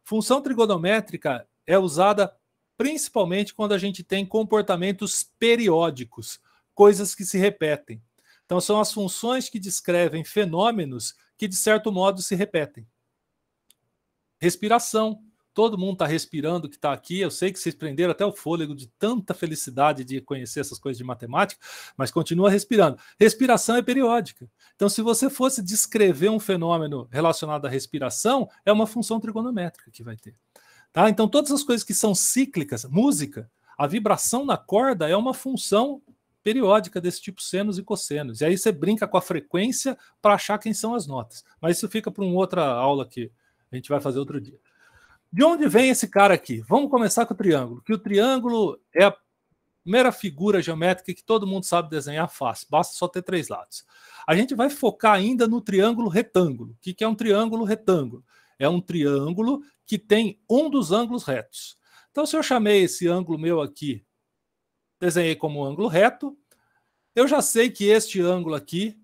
Função trigonométrica é usada principalmente quando a gente tem comportamentos periódicos, coisas que se repetem. Então, são as funções que descrevem fenômenos que, de certo modo, se repetem. Respiração, Todo mundo está respirando que está aqui. Eu sei que vocês prenderam até o fôlego de tanta felicidade de conhecer essas coisas de matemática, mas continua respirando. Respiração é periódica. Então, se você fosse descrever um fenômeno relacionado à respiração, é uma função trigonométrica que vai ter. Tá? Então, todas as coisas que são cíclicas, música, a vibração na corda é uma função periódica desse tipo senos e cossenos. E aí você brinca com a frequência para achar quem são as notas. Mas isso fica para uma outra aula que a gente vai fazer outro dia. De onde vem esse cara aqui? Vamos começar com o triângulo, que o triângulo é a primeira figura geométrica que todo mundo sabe desenhar fácil, basta só ter três lados. A gente vai focar ainda no triângulo retângulo. O que é um triângulo retângulo? É um triângulo que tem um dos ângulos retos. Então, se eu chamei esse ângulo meu aqui, desenhei como ângulo reto, eu já sei que este ângulo aqui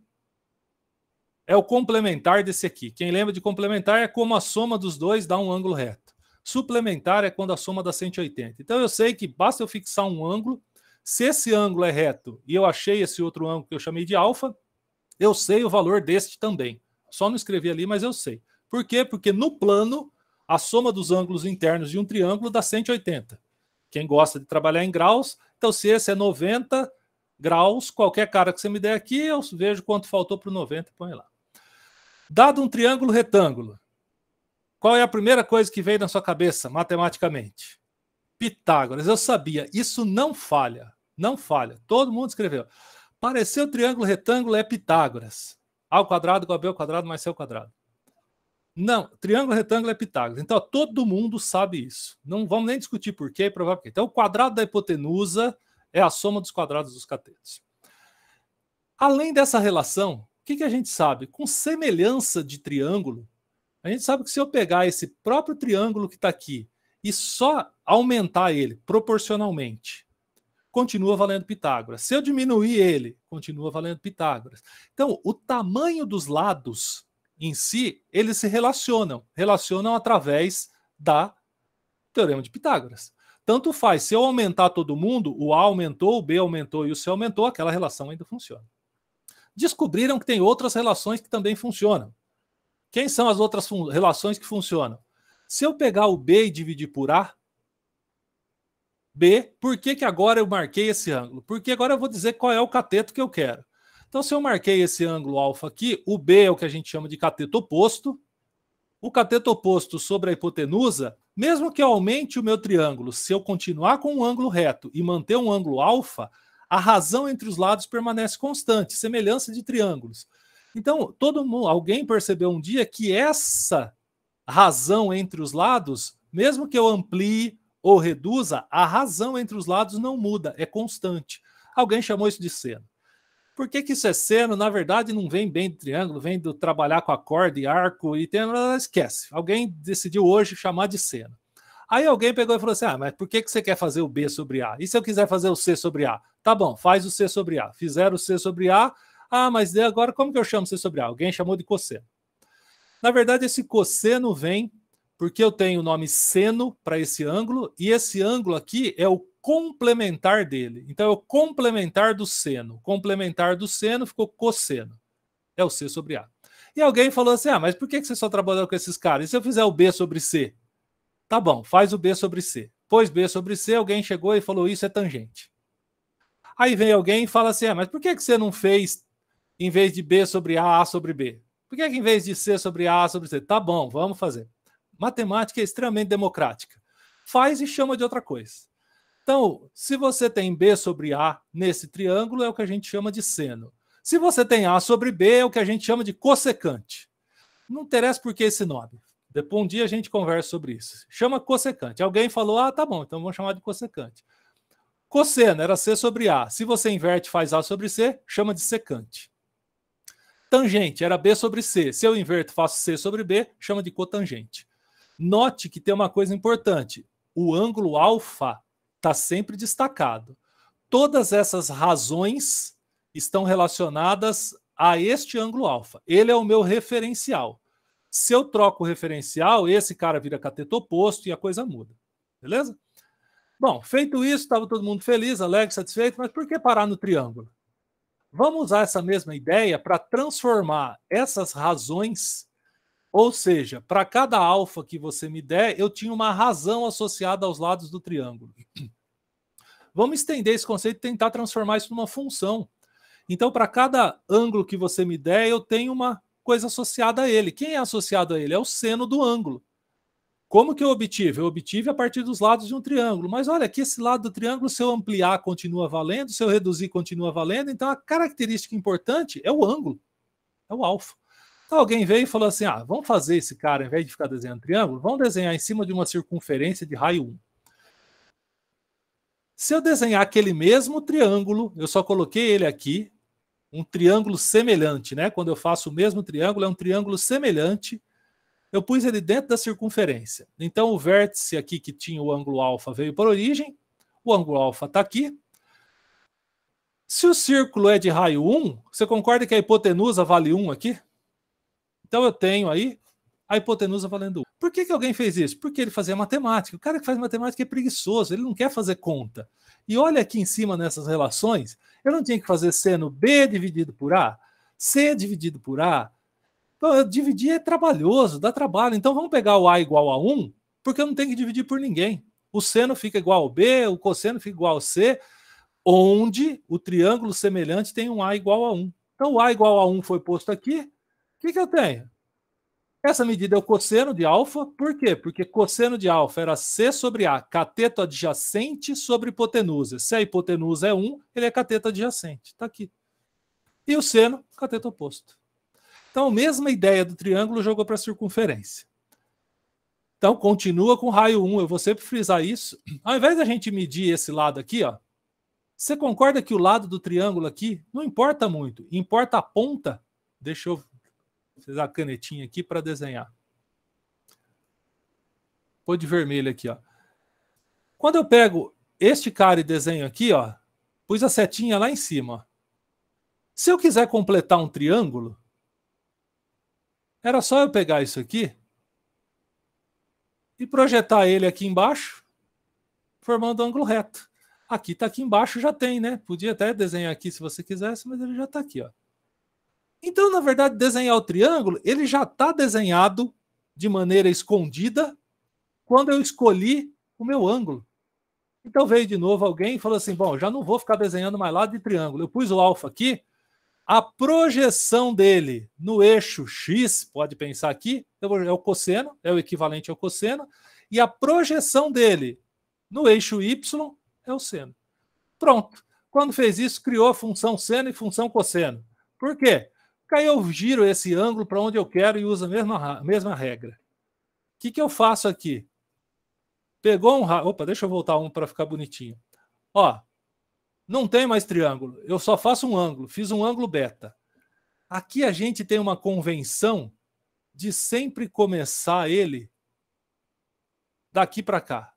é o complementar desse aqui. Quem lembra de complementar é como a soma dos dois dá um ângulo reto. Suplementar é quando a soma dá 180. Então eu sei que basta eu fixar um ângulo. Se esse ângulo é reto e eu achei esse outro ângulo que eu chamei de alfa, eu sei o valor deste também. Só não escrevi ali, mas eu sei. Por quê? Porque no plano, a soma dos ângulos internos de um triângulo dá 180. Quem gosta de trabalhar em graus, então se esse é 90 graus, qualquer cara que você me der aqui, eu vejo quanto faltou para o 90 e põe lá. Dado um triângulo retângulo, qual é a primeira coisa que veio na sua cabeça, matematicamente? Pitágoras. Eu sabia, isso não falha. Não falha. Todo mundo escreveu. Pareceu triângulo retângulo é Pitágoras. A ao quadrado igual a B ao quadrado mais C ao quadrado. Não, triângulo retângulo é Pitágoras. Então, ó, todo mundo sabe isso. Não vamos nem discutir por quê e provar por quê. Então, o quadrado da hipotenusa é a soma dos quadrados dos catetos. Além dessa relação, o que, que a gente sabe? Com semelhança de triângulo, a gente sabe que se eu pegar esse próprio triângulo que está aqui e só aumentar ele proporcionalmente, continua valendo Pitágoras. Se eu diminuir ele, continua valendo Pitágoras. Então, o tamanho dos lados em si, eles se relacionam, relacionam através da teorema de Pitágoras. Tanto faz, se eu aumentar todo mundo, o A aumentou, o B aumentou e o C aumentou, aquela relação ainda funciona. Descobriram que tem outras relações que também funcionam. Quem são as outras relações que funcionam? Se eu pegar o B e dividir por A, B, por que, que agora eu marquei esse ângulo? Porque agora eu vou dizer qual é o cateto que eu quero. Então, se eu marquei esse ângulo alfa aqui, o B é o que a gente chama de cateto oposto. O cateto oposto sobre a hipotenusa, mesmo que eu aumente o meu triângulo, se eu continuar com um ângulo reto e manter um ângulo alfa, a razão entre os lados permanece constante, semelhança de triângulos. Então, todo mundo, alguém percebeu um dia que essa razão entre os lados, mesmo que eu amplie ou reduza, a razão entre os lados não muda, é constante. Alguém chamou isso de seno. Por que, que isso é seno? Na verdade, não vem bem do triângulo, vem do trabalhar com a corda e arco e tem. Ah, esquece. Alguém decidiu hoje chamar de seno. Aí alguém pegou e falou assim: Ah, mas por que, que você quer fazer o B sobre A? E se eu quiser fazer o C sobre A? Tá bom, faz o C sobre A. Fizeram o C sobre A, ah, mas agora como que eu chamo C sobre A? Alguém chamou de cosseno. Na verdade, esse cosseno vem porque eu tenho o nome seno para esse ângulo, e esse ângulo aqui é o complementar dele. Então, é o complementar do seno. Complementar do seno ficou cosseno. É o C sobre A. E alguém falou assim: ah, mas por que você só trabalhou com esses caras? E se eu fizer o B sobre C? Tá bom, faz o B sobre C. Pois B sobre C, alguém chegou e falou: isso é tangente. Aí vem alguém e fala assim: ah, mas por que você não fez em vez de B sobre A, A sobre B? Por que, é que em vez de C sobre A, A sobre C? Tá bom, vamos fazer. Matemática é extremamente democrática. Faz e chama de outra coisa. Então, se você tem B sobre A nesse triângulo, é o que a gente chama de seno. Se você tem A sobre B, é o que a gente chama de cossecante. Não interessa por que esse nome. Depois um dia a gente conversa sobre isso. Chama cossecante. Alguém falou, ah, tá bom, então vamos chamar de cossecante. Cosseno era C sobre A. Se você inverte faz A sobre C, chama de secante. Tangente era B sobre C. Se eu inverto, faço C sobre B, chama de cotangente. Note que tem uma coisa importante. O ângulo alfa está sempre destacado. Todas essas razões estão relacionadas a este ângulo alfa. Ele é o meu referencial. Se eu troco o referencial, esse cara vira cateto oposto e a coisa muda. Beleza? Bom, feito isso, estava todo mundo feliz, alegre, satisfeito, mas por que parar no triângulo? Vamos usar essa mesma ideia para transformar essas razões, ou seja, para cada alfa que você me der, eu tinha uma razão associada aos lados do triângulo. Vamos estender esse conceito e tentar transformar isso numa função. Então, para cada ângulo que você me der, eu tenho uma coisa associada a ele. Quem é associado a ele? É o seno do ângulo. Como que eu obtive? Eu obtive a partir dos lados de um triângulo. Mas olha que esse lado do triângulo, se eu ampliar, continua valendo, se eu reduzir, continua valendo. Então a característica importante é o ângulo, é o alfa. Então alguém veio e falou assim: ah, vamos fazer esse cara, ao invés de ficar desenhando triângulo, vamos desenhar em cima de uma circunferência de raio 1. Se eu desenhar aquele mesmo triângulo, eu só coloquei ele aqui, um triângulo semelhante, né? Quando eu faço o mesmo triângulo, é um triângulo semelhante eu pus ele dentro da circunferência. Então, o vértice aqui que tinha o ângulo alfa veio a origem, o ângulo alfa está aqui. Se o círculo é de raio 1, você concorda que a hipotenusa vale 1 aqui? Então, eu tenho aí a hipotenusa valendo 1. Por que, que alguém fez isso? Porque ele fazia matemática. O cara que faz matemática é preguiçoso, ele não quer fazer conta. E olha aqui em cima nessas relações, eu não tinha que fazer seno B dividido por A, C dividido por A, então, dividir é trabalhoso, dá trabalho. Então, vamos pegar o A igual a 1, porque eu não tenho que dividir por ninguém. O seno fica igual ao B, o cosseno fica igual ao C, onde o triângulo semelhante tem um A igual a 1. Então, o A igual a 1 foi posto aqui. O que, que eu tenho? Essa medida é o cosseno de alfa. Por quê? Porque cosseno de alfa era C sobre A, cateto adjacente sobre hipotenusa. Se a hipotenusa é 1, ele é cateto adjacente. Está aqui. E o seno, cateto oposto. Então, a mesma ideia do triângulo jogou para a circunferência. Então, continua com raio 1. Eu vou sempre frisar isso. Ao invés da gente medir esse lado aqui, ó, você concorda que o lado do triângulo aqui não importa muito, importa a ponta? Deixa eu usar a canetinha aqui para desenhar. Vou de vermelho aqui, ó. Quando eu pego este cara e desenho aqui, ó, pus a setinha lá em cima. Ó. Se eu quiser completar um triângulo, era só eu pegar isso aqui e projetar ele aqui embaixo, formando um ângulo reto. Aqui está aqui embaixo, já tem, né? Podia até desenhar aqui se você quisesse, mas ele já está aqui, ó. Então, na verdade, desenhar o triângulo, ele já está desenhado de maneira escondida quando eu escolhi o meu ângulo. Então veio de novo alguém e falou assim: bom, já não vou ficar desenhando mais lado de triângulo. Eu pus o alfa aqui a projeção dele no eixo x, pode pensar aqui, é o cosseno, é o equivalente ao cosseno, e a projeção dele no eixo y é o seno. Pronto. Quando fez isso, criou a função seno e função cosseno. Por quê? Porque aí eu giro esse ângulo para onde eu quero e uso a mesma, a mesma regra. O que, que eu faço aqui? Pegou um raio. Opa, deixa eu voltar um para ficar bonitinho. Ó, não tem mais triângulo, eu só faço um ângulo, fiz um ângulo beta. Aqui a gente tem uma convenção de sempre começar ele daqui para cá.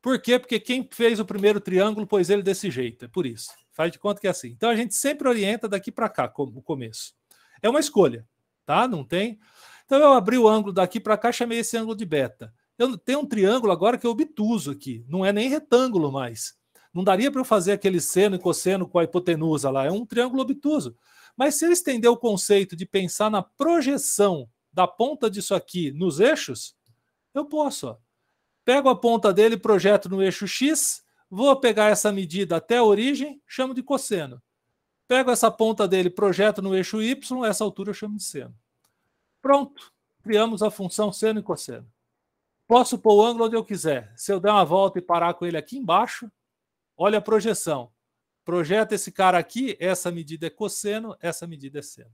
Por quê? Porque quem fez o primeiro triângulo pôs ele desse jeito, é por isso. Faz de conta que é assim. Então a gente sempre orienta daqui para cá, como o começo. É uma escolha, tá? Não tem. Então eu abri o ângulo daqui para cá, chamei esse ângulo de beta. Eu tenho um triângulo agora que é obtuso aqui, não é nem retângulo mais. Não daria para eu fazer aquele seno e cosseno com a hipotenusa lá, é um triângulo obtuso. Mas se eu estender o conceito de pensar na projeção da ponta disso aqui nos eixos, eu posso. Pego a ponta dele, projeto no eixo X, vou pegar essa medida até a origem, chamo de cosseno. Pego essa ponta dele, projeto no eixo Y, essa altura eu chamo de seno. Pronto, criamos a função seno e cosseno. Posso pôr o ângulo onde eu quiser. Se eu der uma volta e parar com ele aqui embaixo, Olha a projeção. Projeta esse cara aqui, essa medida é cosseno, essa medida é seno.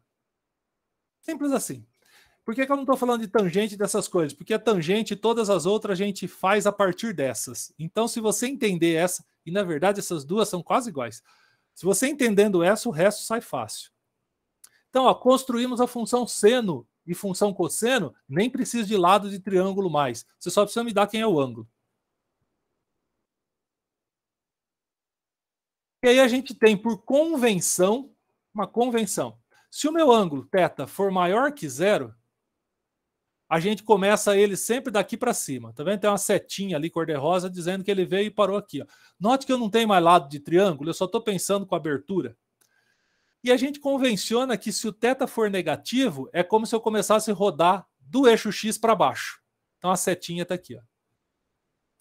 Simples assim. Por que, que eu não estou falando de tangente dessas coisas? Porque a tangente e todas as outras a gente faz a partir dessas. Então, se você entender essa, e na verdade essas duas são quase iguais, se você entendendo essa, o resto sai fácil. Então, ó, construímos a função seno e função cosseno, nem precisa de lado de triângulo mais. Você só precisa me dar quem é o ângulo. E aí a gente tem, por convenção, uma convenção. Se o meu ângulo θ for maior que zero, a gente começa ele sempre daqui para cima. Tá vendo? Tem uma setinha ali cor-de-rosa dizendo que ele veio e parou aqui. Ó. Note que eu não tenho mais lado de triângulo, eu só estou pensando com abertura. E a gente convenciona que se o θ for negativo, é como se eu começasse a rodar do eixo x para baixo. Então a setinha está aqui. Ó.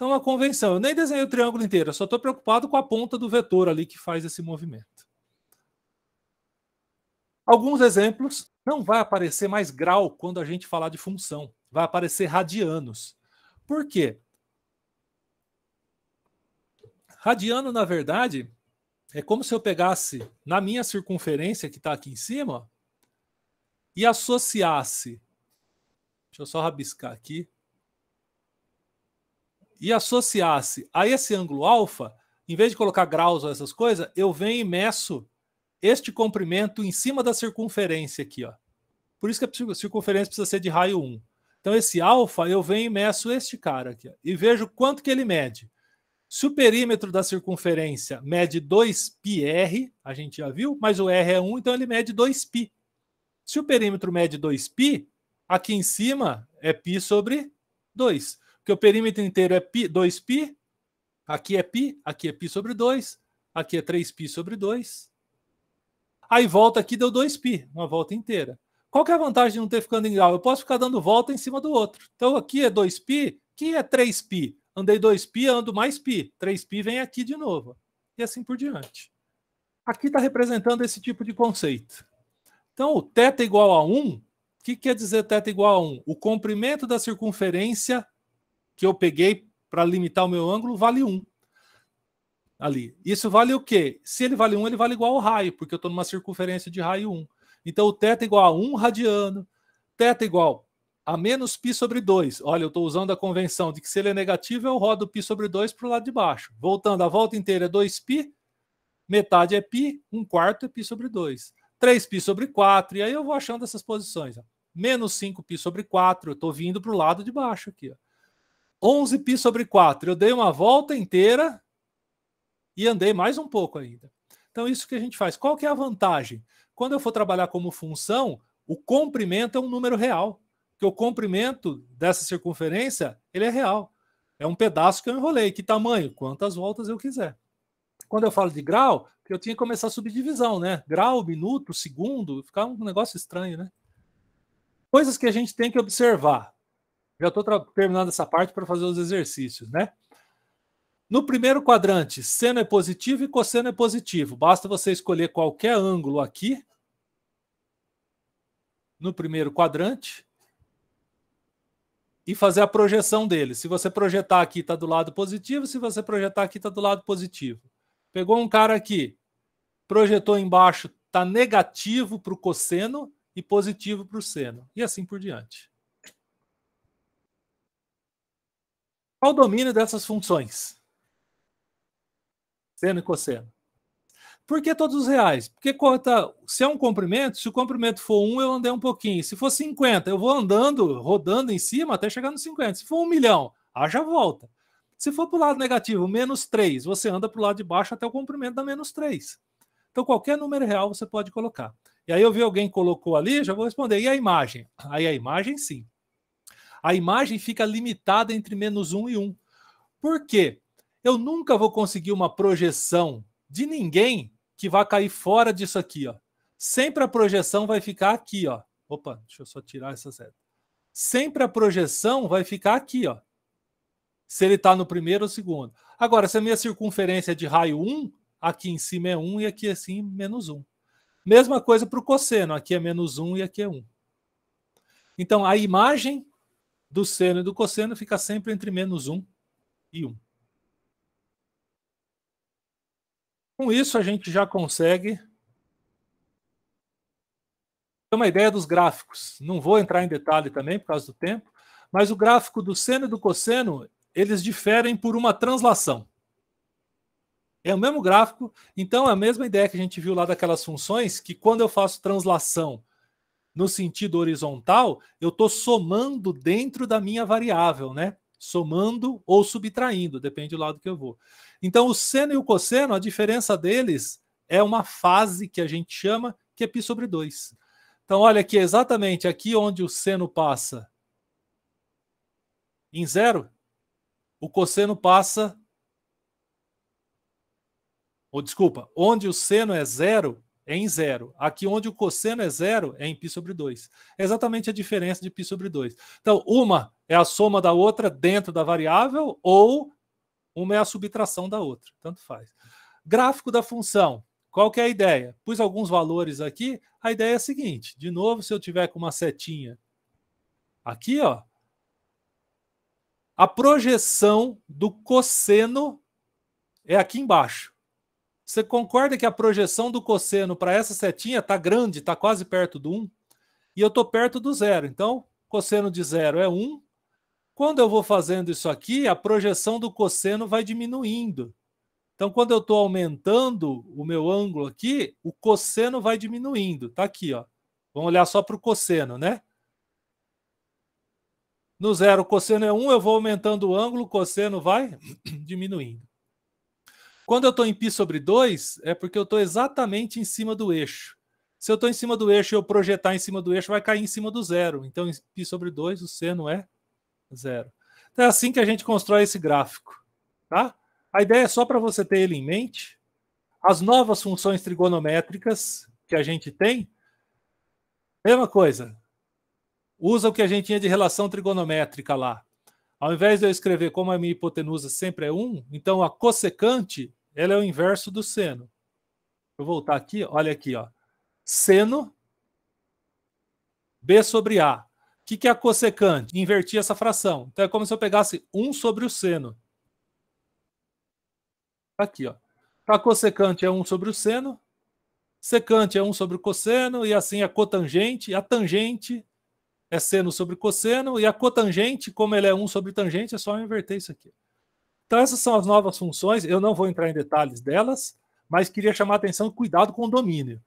Então, uma convenção, eu nem desenhei o triângulo inteiro, eu só estou preocupado com a ponta do vetor ali que faz esse movimento. Alguns exemplos, não vai aparecer mais grau quando a gente falar de função, vai aparecer radianos. Por quê? Radiano, na verdade, é como se eu pegasse na minha circunferência, que está aqui em cima, e associasse. Deixa eu só rabiscar aqui e associasse a esse ângulo alfa, em vez de colocar graus ou essas coisas, eu venho e meço este comprimento em cima da circunferência aqui, ó. Por isso que a circunferência precisa ser de raio 1. Então, esse alfa, eu venho e meço este cara aqui, ó, e vejo quanto que ele mede. Se o perímetro da circunferência mede 2πr, a gente já viu, mas o r é 1, então ele mede 2π. Se o perímetro mede 2π, aqui em cima é π sobre 2 que o perímetro inteiro é pi, 2π, aqui é π, aqui é π sobre 2, aqui é 3π sobre 2. Aí volta aqui, deu 2π, uma volta inteira. Qual que é a vantagem de não ter ficando em grau? Eu posso ficar dando volta em cima do outro. Então aqui é 2π, que é 3π. Andei 2π, ando mais π. 3π vem aqui de novo. E assim por diante. Aqui está representando esse tipo de conceito. Então, o θ igual a 1, o que quer dizer θ igual a 1? O comprimento da circunferência que eu peguei para limitar o meu ângulo vale 1. Ali. Isso vale o quê? Se ele vale 1, ele vale igual ao raio, porque eu estou numa circunferência de raio 1. Então o θ é igual a 1 radiano, θ é igual a menos π sobre 2. Olha, eu estou usando a convenção de que se ele é negativo, eu rodo π sobre 2 para o lado de baixo. Voltando, a volta inteira é 2π, metade é π, um quarto é π sobre 2. 3π sobre 4, e aí eu vou achando essas posições. Ó. Menos 5π sobre 4, eu estou vindo para o lado de baixo aqui. Ó. 11 pi sobre 4. Eu dei uma volta inteira e andei mais um pouco ainda. Então, isso que a gente faz. Qual que é a vantagem? Quando eu for trabalhar como função, o comprimento é um número real. Porque o comprimento dessa circunferência, ele é real. É um pedaço que eu enrolei. Que tamanho? Quantas voltas eu quiser. Quando eu falo de grau, eu tinha que começar a subdivisão, né? Grau, minuto, segundo, ficar um negócio estranho, né? Coisas que a gente tem que observar. Já estou terminando essa parte para fazer os exercícios, né? No primeiro quadrante, seno é positivo e cosseno é positivo. Basta você escolher qualquer ângulo aqui. No primeiro quadrante. E fazer a projeção dele. Se você projetar aqui, está do lado positivo. Se você projetar aqui, está do lado positivo. Pegou um cara aqui, projetou embaixo, está negativo para o cosseno e positivo para o seno. E assim por diante. Qual o domínio dessas funções? Seno e cosseno. Por que todos os reais? Porque corta, se é um comprimento, se o comprimento for 1, eu andei um pouquinho. Se for 50, eu vou andando, rodando em cima até chegar no 50. Se for 1 milhão, haja volta. Se for para o lado negativo, menos 3, você anda para o lado de baixo até o comprimento da menos 3. Então, qualquer número real você pode colocar. E aí eu vi alguém colocou ali, já vou responder. E a imagem? Aí a imagem, sim a imagem fica limitada entre menos um e um. Por quê? Eu nunca vou conseguir uma projeção de ninguém que vá cair fora disso aqui, ó. Sempre a projeção vai ficar aqui, ó. Opa, deixa eu só tirar essa seta. Sempre a projeção vai ficar aqui, ó. Se ele está no primeiro ou segundo. Agora, se a minha circunferência é de raio 1, aqui em cima é 1 e aqui é assim menos 1. Mesma coisa para o cosseno, aqui é menos 1 e aqui é 1. Então, a imagem do seno e do cosseno fica sempre entre menos 1 e 1. Com isso, a gente já consegue ter uma ideia dos gráficos. Não vou entrar em detalhe também, por causa do tempo, mas o gráfico do seno e do cosseno, eles diferem por uma translação. É o mesmo gráfico, então é a mesma ideia que a gente viu lá daquelas funções, que quando eu faço translação no sentido horizontal, eu estou somando dentro da minha variável, né? Somando ou subtraindo, depende do lado que eu vou. Então, o seno e o cosseno, a diferença deles é uma fase que a gente chama que é π sobre 2. Então, olha aqui, exatamente aqui onde o seno passa em zero, o cosseno passa. Ou desculpa, onde o seno é zero, é em zero. Aqui onde o cosseno é zero, é em π sobre 2. É exatamente a diferença de π sobre 2. Então, uma é a soma da outra dentro da variável, ou uma é a subtração da outra. Tanto faz. Gráfico da função. Qual que é a ideia? Pus alguns valores aqui. A ideia é a seguinte: de novo, se eu tiver com uma setinha aqui, ó, a projeção do cosseno é aqui embaixo. Você concorda que a projeção do cosseno para essa setinha está grande, está quase perto do 1? E eu estou perto do zero. Então, cosseno de zero é 1. Quando eu vou fazendo isso aqui, a projeção do cosseno vai diminuindo. Então, quando eu estou aumentando o meu ângulo aqui, o cosseno vai diminuindo. Está aqui, ó. Vamos olhar só para o cosseno, né? No zero, o cosseno é 1, eu vou aumentando o ângulo, o cosseno vai diminuindo. Quando eu estou em π sobre 2, é porque eu estou exatamente em cima do eixo. Se eu estou em cima do eixo e eu projetar em cima do eixo, vai cair em cima do zero. Então, em π sobre 2, o seno é zero. Então, é assim que a gente constrói esse gráfico. Tá? A ideia é só para você ter ele em mente. As novas funções trigonométricas que a gente tem, mesma coisa. Usa o que a gente tinha de relação trigonométrica lá. Ao invés de eu escrever como a minha hipotenusa sempre é 1, então a cossecante ela é o inverso do seno. Eu vou voltar aqui, olha aqui, ó. Seno B sobre A. O que, que é a cossecante? Inverti essa fração. Então é como se eu pegasse 1 sobre o seno. Tá aqui, ó. Para cossecante é 1 sobre o seno, secante é 1 sobre o cosseno, e assim a cotangente. A tangente é seno sobre cosseno, e a cotangente, como ela é 1 sobre tangente, é só eu inverter isso aqui. Então, essas são as novas funções. Eu não vou entrar em detalhes delas, mas queria chamar a atenção cuidado com o domínio.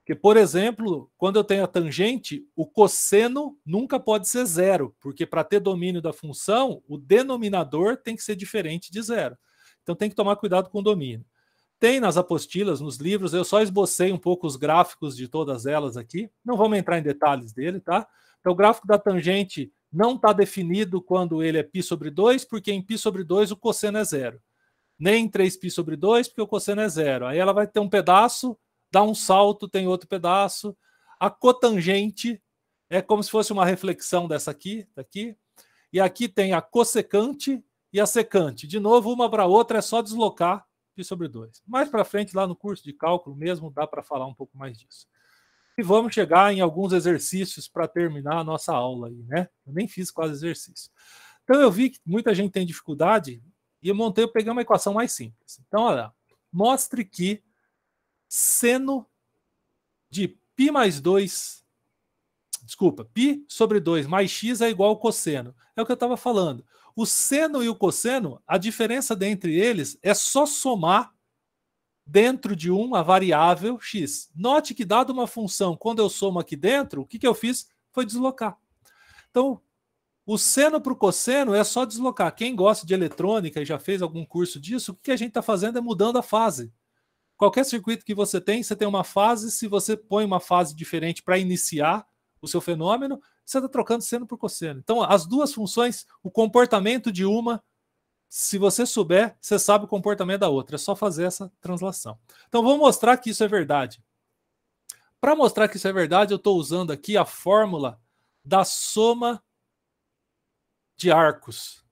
Porque, por exemplo, quando eu tenho a tangente, o cosseno nunca pode ser zero, porque para ter domínio da função, o denominador tem que ser diferente de zero. Então tem que tomar cuidado com o domínio. Tem nas apostilas, nos livros, eu só esbocei um pouco os gráficos de todas elas aqui. Não vamos entrar em detalhes dele, tá? Então, o gráfico da tangente não está definido quando ele é π sobre 2, porque em π sobre 2 o cosseno é zero. Nem 3π sobre 2, porque o cosseno é zero. Aí ela vai ter um pedaço, dá um salto, tem outro pedaço. A cotangente é como se fosse uma reflexão dessa aqui, daqui. E aqui tem a cossecante e a secante. De novo, uma para outra é só deslocar π sobre 2. Mais para frente, lá no curso de cálculo mesmo, dá para falar um pouco mais disso. E vamos chegar em alguns exercícios para terminar a nossa aula aí, né? Eu nem fiz quase exercício. Então eu vi que muita gente tem dificuldade e eu montei, eu peguei uma equação mais simples. Então, olha, mostre que seno de π mais 2, desculpa, π sobre 2 mais x é igual ao cosseno. É o que eu estava falando. O seno e o cosseno, a diferença entre eles é só somar dentro de uma variável x. Note que, dado uma função, quando eu somo aqui dentro, o que, que eu fiz? Foi deslocar. Então, o seno para o cosseno é só deslocar. Quem gosta de eletrônica e já fez algum curso disso, o que a gente está fazendo é mudando a fase. Qualquer circuito que você tem, você tem uma fase. Se você põe uma fase diferente para iniciar o seu fenômeno, você está trocando seno por cosseno. Então, as duas funções, o comportamento de uma se você souber, você sabe o comportamento da outra. É só fazer essa translação. Então vamos mostrar que isso é verdade. Para mostrar que isso é verdade, eu estou usando aqui a fórmula da soma de arcos.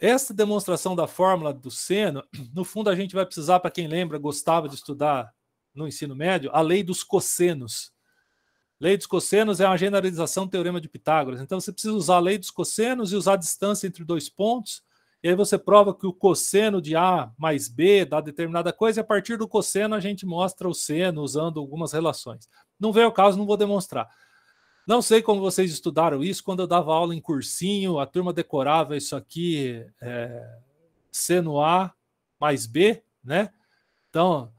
Essa demonstração da fórmula do seno, no fundo a gente vai precisar, para quem lembra, gostava de estudar no ensino médio, a lei dos cossenos. Lei dos cossenos é uma generalização do teorema de Pitágoras. Então você precisa usar a lei dos cossenos e usar a distância entre dois pontos e aí você prova que o cosseno de A mais B dá determinada coisa, e a partir do cosseno a gente mostra o seno usando algumas relações. Não veio o caso, não vou demonstrar. Não sei como vocês estudaram isso, quando eu dava aula em cursinho, a turma decorava isso aqui, é, seno A mais B, né? Então,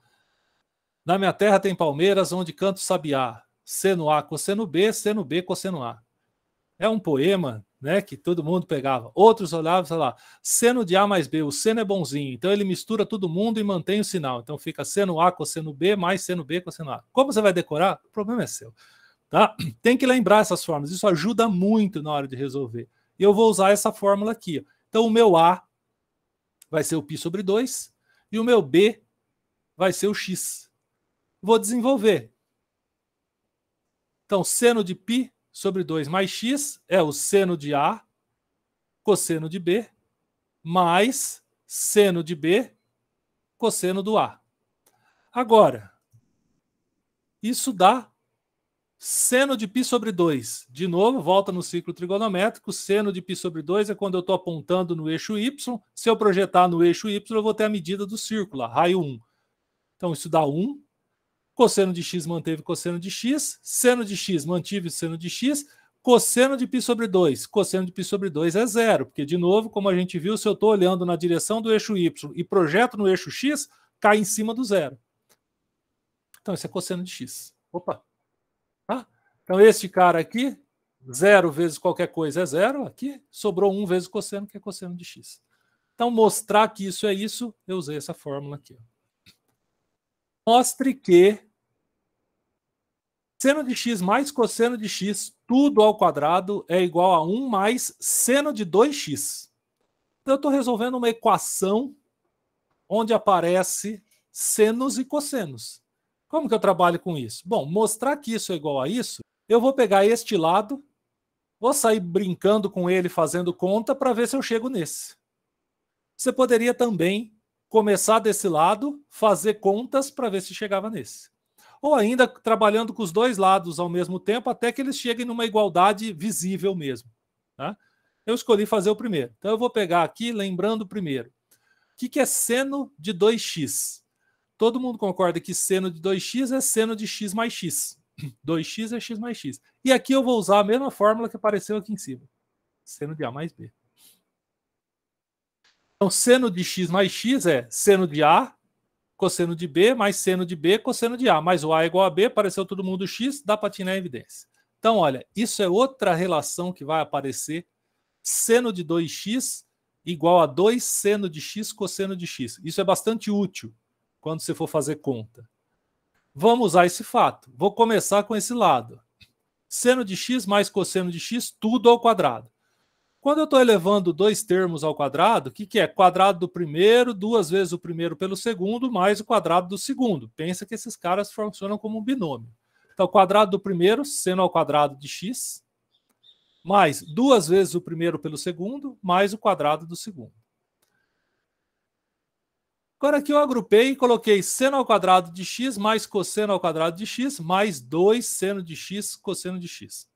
na minha terra tem palmeiras, onde canto sabiá, seno A, cosseno B, seno B, cosseno A. É um poema né? Que todo mundo pegava. Outros olhavam, sei lá, seno de A mais B, o seno é bonzinho, então ele mistura todo mundo e mantém o sinal. Então fica seno A cosseno B mais seno B cosseno A. Como você vai decorar? O problema é seu. Tá? Tem que lembrar essas formas, isso ajuda muito na hora de resolver. E eu vou usar essa fórmula aqui. Então o meu A vai ser o π sobre 2 e o meu B vai ser o x. Vou desenvolver. Então, seno de π sobre 2 mais x é o seno de A, cosseno de B, mais seno de B, cosseno do A. Agora, isso dá seno de π sobre 2. De novo, volta no ciclo trigonométrico, seno de π sobre 2 é quando eu estou apontando no eixo y. Se eu projetar no eixo y, eu vou ter a medida do círculo, raio 1. Então, isso dá 1 Cosseno de x manteve cosseno de x, seno de x mantive seno de x, cosseno de π sobre 2. Cosseno de π sobre 2 é zero, porque, de novo, como a gente viu, se eu estou olhando na direção do eixo y e projeto no eixo x, cai em cima do zero. Então, esse é cosseno de x. Opa! Tá? Então, este cara aqui, zero vezes qualquer coisa é zero, aqui sobrou um vezes cosseno, que é cosseno de x. Então, mostrar que isso é isso, eu usei essa fórmula aqui. Mostre que Seno de x mais cosseno de x, tudo ao quadrado, é igual a 1 mais seno de 2x. Então, eu estou resolvendo uma equação onde aparece senos e cossenos. Como que eu trabalho com isso? Bom, mostrar que isso é igual a isso, eu vou pegar este lado, vou sair brincando com ele, fazendo conta, para ver se eu chego nesse. Você poderia também começar desse lado, fazer contas para ver se chegava nesse ou ainda trabalhando com os dois lados ao mesmo tempo, até que eles cheguem numa igualdade visível mesmo. Né? Eu escolhi fazer o primeiro. Então eu vou pegar aqui, lembrando o primeiro. O que é seno de 2x? Todo mundo concorda que seno de 2x é seno de x mais x. 2x é x mais x. E aqui eu vou usar a mesma fórmula que apareceu aqui em cima. Seno de a mais b. Então, seno de x mais x é seno de a cosseno de B mais seno de B, cosseno de A, mais o A é igual a B, apareceu todo mundo X, dá para tirar a evidência. Então, olha, isso é outra relação que vai aparecer. Seno de 2x igual a 2 seno de x cosseno de x. Isso é bastante útil quando você for fazer conta. Vamos usar esse fato. Vou começar com esse lado. Seno de x mais cosseno de x, tudo ao quadrado. Quando eu estou elevando dois termos ao quadrado, o que, que é? Quadrado do primeiro, duas vezes o primeiro pelo segundo, mais o quadrado do segundo. Pensa que esses caras funcionam como um binômio. Então, quadrado do primeiro, seno ao quadrado de x, mais duas vezes o primeiro pelo segundo, mais o quadrado do segundo. Agora aqui eu agrupei e coloquei seno ao quadrado de x mais cosseno ao quadrado de x mais 2 seno de x cosseno de x.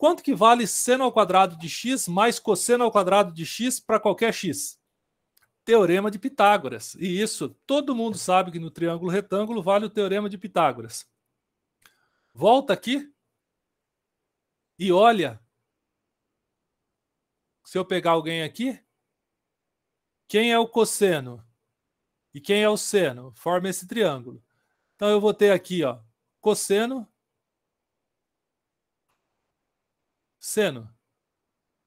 Quanto que vale seno ao quadrado de x mais cosseno ao quadrado de x para qualquer x? Teorema de Pitágoras. E isso todo mundo sabe que no triângulo retângulo vale o teorema de Pitágoras. Volta aqui e olha. Se eu pegar alguém aqui, quem é o cosseno e quem é o seno? Forma esse triângulo. Então eu vou ter aqui, ó, cosseno seno.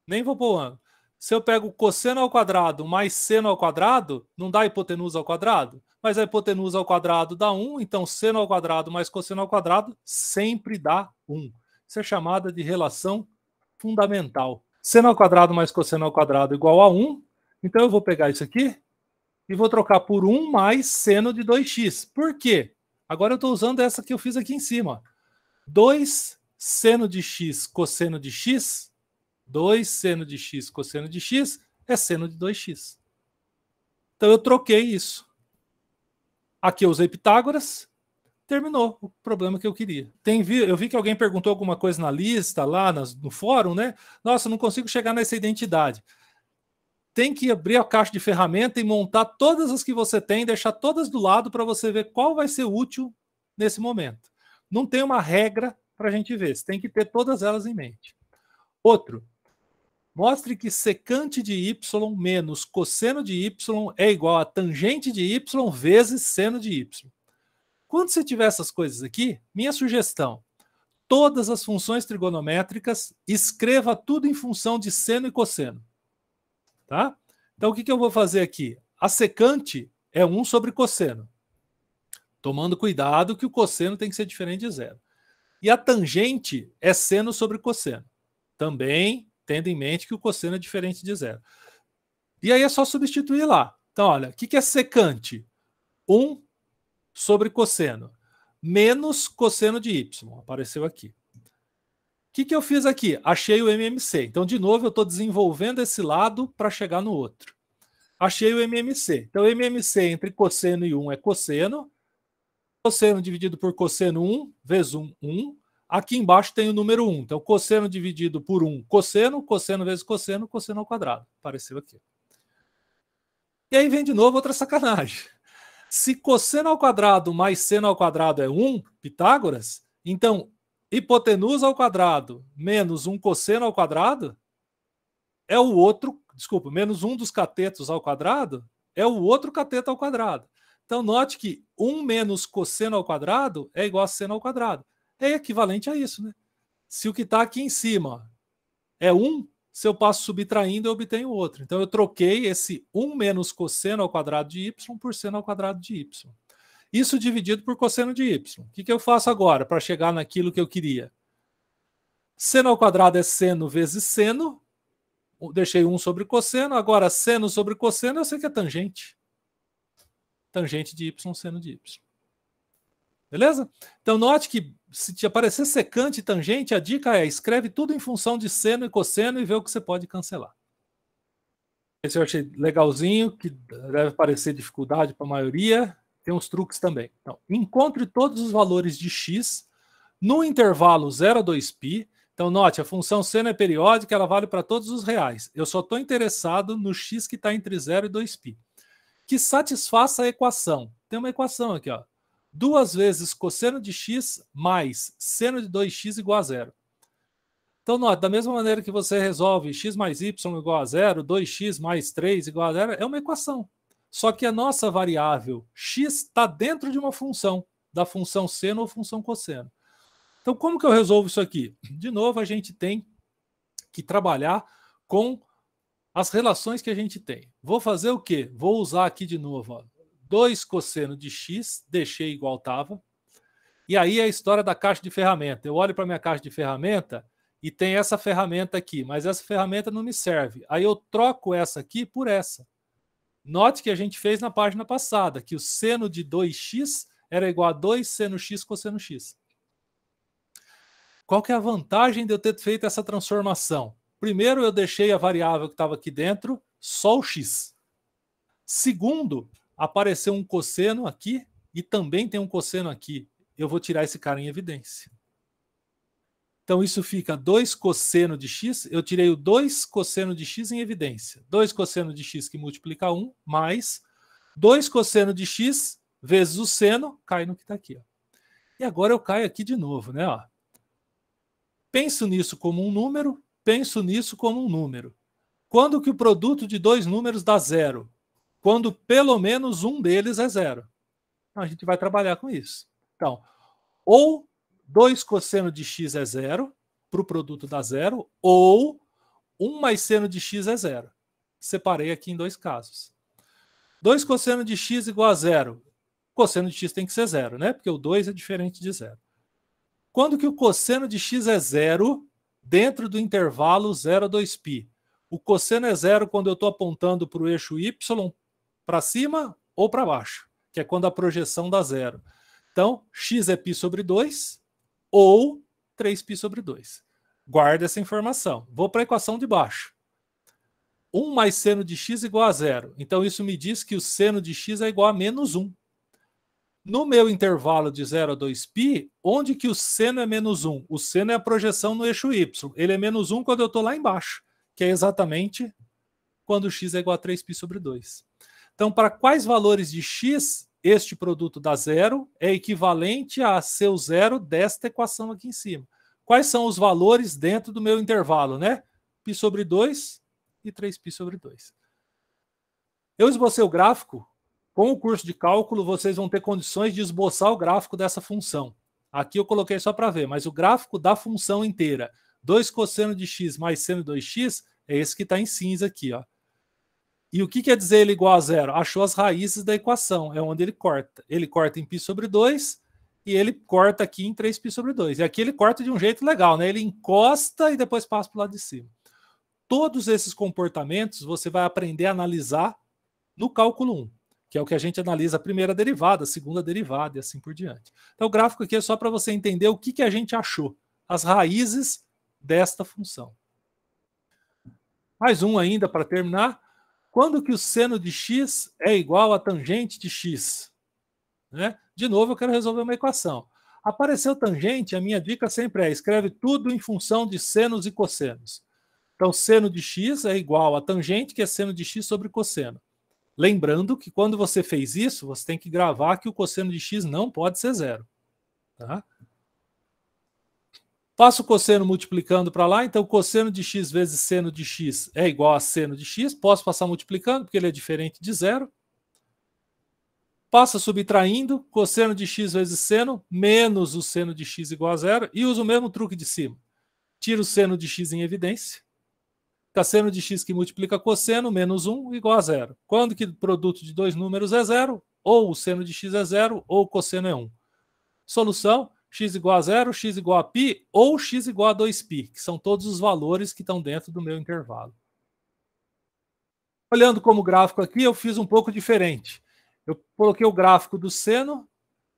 Nem vou pôr ângulo. Se eu pego cosseno ao quadrado mais seno ao quadrado, não dá hipotenusa ao quadrado? Mas a hipotenusa ao quadrado dá 1, então seno ao quadrado mais cosseno ao quadrado sempre dá 1. Isso é chamada de relação fundamental. Seno ao quadrado mais cosseno ao quadrado igual a 1. Então eu vou pegar isso aqui e vou trocar por 1 mais seno de 2x. Por quê? Agora eu estou usando essa que eu fiz aqui em cima. 2 seno de x cosseno de x, 2 seno de x cosseno de x é seno de 2x. Então eu troquei isso. Aqui eu usei Pitágoras, terminou o problema que eu queria. Tem, eu vi que alguém perguntou alguma coisa na lista, lá nas, no fórum, né? Nossa, não consigo chegar nessa identidade. Tem que abrir a caixa de ferramenta e montar todas as que você tem, deixar todas do lado para você ver qual vai ser útil nesse momento. Não tem uma regra para a gente ver. Você tem que ter todas elas em mente. Outro, mostre que secante de y menos cosseno de y é igual a tangente de y vezes seno de y. Quando você tiver essas coisas aqui, minha sugestão, todas as funções trigonométricas, escreva tudo em função de seno e cosseno. Tá? Então, o que, que eu vou fazer aqui? A secante é 1 sobre cosseno. Tomando cuidado que o cosseno tem que ser diferente de zero. E a tangente é seno sobre cosseno. Também tendo em mente que o cosseno é diferente de zero. E aí é só substituir lá. Então, olha, o que, que é secante? 1 um sobre cosseno, menos cosseno de y. Apareceu aqui. O que, que eu fiz aqui? Achei o MMC. Então, de novo, eu estou desenvolvendo esse lado para chegar no outro. Achei o MMC. Então, o MMC entre cosseno e 1 um é cosseno, cosseno dividido por cosseno 1 vezes 1, 1. Aqui embaixo tem o número 1. Então, cosseno dividido por 1, cosseno, cosseno vezes cosseno, cosseno ao quadrado. Apareceu aqui. E aí vem de novo outra sacanagem. Se cosseno ao quadrado mais seno ao quadrado é 1, Pitágoras, então hipotenusa ao quadrado menos 1 cosseno ao quadrado é o outro, desculpa, menos 1 dos catetos ao quadrado é o outro cateto ao quadrado. Então, note que 1 menos cosseno ao quadrado é igual a seno ao quadrado. É equivalente a isso, né? Se o que está aqui em cima é 1, se eu passo subtraindo, eu obtenho outro. Então, eu troquei esse 1 menos cosseno ao quadrado de y por seno ao quadrado de y. Isso dividido por cosseno de y. O que, que eu faço agora para chegar naquilo que eu queria? Seno ao quadrado é seno vezes seno. Deixei 1 sobre cosseno. Agora, seno sobre cosseno, eu sei que é tangente tangente de y seno de y. Beleza? Então note que se te aparecer secante e tangente, a dica é escreve tudo em função de seno e cosseno e vê o que você pode cancelar. Esse eu achei legalzinho, que deve parecer dificuldade para a maioria. Tem uns truques também. Então, encontre todos os valores de x no intervalo 0 a 2π. Então, note, a função seno é periódica, ela vale para todos os reais. Eu só estou interessado no x que está entre 0 e 2π que satisfaça a equação. Tem uma equação aqui, ó. Duas vezes cosseno de x mais seno de 2x igual a zero. Então, note, da mesma maneira que você resolve x mais y igual a zero, 2x mais 3 igual a zero, é uma equação. Só que a nossa variável x está dentro de uma função, da função seno ou função cosseno. Então, como que eu resolvo isso aqui? De novo, a gente tem que trabalhar com as relações que a gente tem. Vou fazer o quê? Vou usar aqui de novo, ó, 2 cosseno de x, deixei igual estava. E aí é a história da caixa de ferramenta. Eu olho para minha caixa de ferramenta e tem essa ferramenta aqui, mas essa ferramenta não me serve. Aí eu troco essa aqui por essa. Note que a gente fez na página passada, que o seno de 2x era igual a 2 seno x cosseno x. Qual que é a vantagem de eu ter feito essa transformação? Primeiro, eu deixei a variável que estava aqui dentro, só o x. Segundo, apareceu um cosseno aqui e também tem um cosseno aqui. Eu vou tirar esse cara em evidência. Então, isso fica 2 cosseno de x. Eu tirei o 2 cosseno de x em evidência. 2 cosseno de x que multiplica 1, um, mais 2 cosseno de x vezes o seno, cai no que está aqui. Ó. E agora eu caio aqui de novo. Né? Ó. Penso nisso como um número, penso nisso como um número. Quando que o produto de dois números dá zero? Quando pelo menos um deles é zero. Então, a gente vai trabalhar com isso. Então, ou 2 cosseno de x é zero, para o produto dá zero, ou 1 mais seno de x é zero. Separei aqui em dois casos. 2 cosseno de x igual a zero. Cosseno de x tem que ser zero, né? Porque o 2 é diferente de zero. Quando que o cosseno de x é zero, dentro do intervalo 0 a 2 π O cosseno é zero quando eu estou apontando para o eixo y para cima ou para baixo, que é quando a projeção dá zero. Então, x é π sobre 2 ou 3π sobre 2. Guarda essa informação. Vou para a equação de baixo. 1 mais seno de x igual a zero. Então, isso me diz que o seno de x é igual a menos 1 no meu intervalo de 0 a 2π, onde que o seno é menos 1? O seno é a projeção no eixo y. Ele é menos 1 quando eu estou lá embaixo, que é exatamente quando x é igual a 3π sobre 2. Então, para quais valores de x este produto dá zero é equivalente a seu zero desta equação aqui em cima. Quais são os valores dentro do meu intervalo, né? π sobre 2 e 3π sobre 2. Eu esbocei o gráfico com o curso de cálculo, vocês vão ter condições de esboçar o gráfico dessa função. Aqui eu coloquei só para ver, mas o gráfico da função inteira, 2 cosseno de x mais seno de 2x, é esse que está em cinza aqui. Ó. E o que quer dizer ele igual a zero? Achou as raízes da equação, é onde ele corta. Ele corta em π sobre 2 e ele corta aqui em 3π sobre 2. E aqui ele corta de um jeito legal, né? Ele encosta e depois passa para o lado de cima. Todos esses comportamentos você vai aprender a analisar no cálculo 1 que é o que a gente analisa a primeira derivada, a segunda derivada e assim por diante. Então, o gráfico aqui é só para você entender o que, que a gente achou, as raízes desta função. Mais um ainda para terminar. Quando que o seno de x é igual à tangente de x? Né? De novo, eu quero resolver uma equação. Apareceu tangente, a minha dica sempre é escreve tudo em função de senos e cossenos. Então, seno de x é igual a tangente, que é seno de x sobre cosseno. Lembrando que quando você fez isso, você tem que gravar que o cosseno de x não pode ser zero. Tá? o cosseno multiplicando para lá, então cosseno de x vezes seno de x é igual a seno de x. Posso passar multiplicando, porque ele é diferente de zero. Passa subtraindo, cosseno de x vezes seno, menos o seno de x igual a zero, e uso o mesmo truque de cima. Tiro o seno de x em evidência Casseno de x que multiplica cosseno menos 1 igual a zero. Quando que o produto de dois números é zero, ou o seno de x é zero, ou o cosseno é 1. Solução, x igual a zero, x igual a π, ou x igual a 2π, que são todos os valores que estão dentro do meu intervalo. Olhando como gráfico aqui, eu fiz um pouco diferente. Eu coloquei o gráfico do seno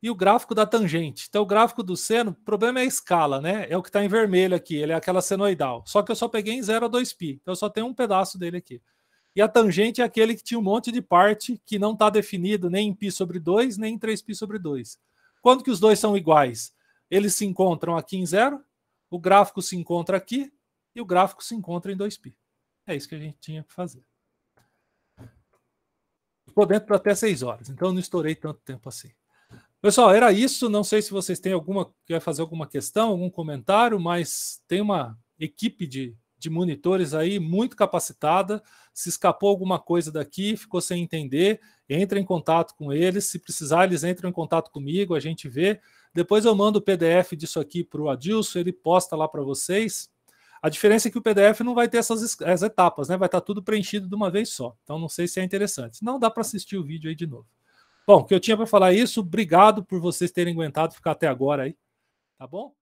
e o gráfico da tangente. Então, o gráfico do seno, o problema é a escala, né? É o que está em vermelho aqui, ele é aquela senoidal. Só que eu só peguei em 0 a 2π, então eu só tenho um pedaço dele aqui. E a tangente é aquele que tinha um monte de parte que não está definido nem em π sobre 2, nem em 3π sobre 2. Quando que os dois são iguais? Eles se encontram aqui em zero, o gráfico se encontra aqui e o gráfico se encontra em 2π. É isso que a gente tinha que fazer. Ficou dentro para até 6 horas, então não estourei tanto tempo assim. Pessoal, era isso. Não sei se vocês têm alguma, quer fazer alguma questão, algum comentário, mas tem uma equipe de, de monitores aí muito capacitada. Se escapou alguma coisa daqui, ficou sem entender, entre em contato com eles. Se precisar, eles entram em contato comigo, a gente vê. Depois eu mando o PDF disso aqui para o Adilson, ele posta lá para vocês. A diferença é que o PDF não vai ter essas, essas etapas, né? Vai estar tá tudo preenchido de uma vez só. Então não sei se é interessante. Não dá para assistir o vídeo aí de novo. Bom, o que eu tinha para falar é isso. Obrigado por vocês terem aguentado ficar até agora aí. Tá bom?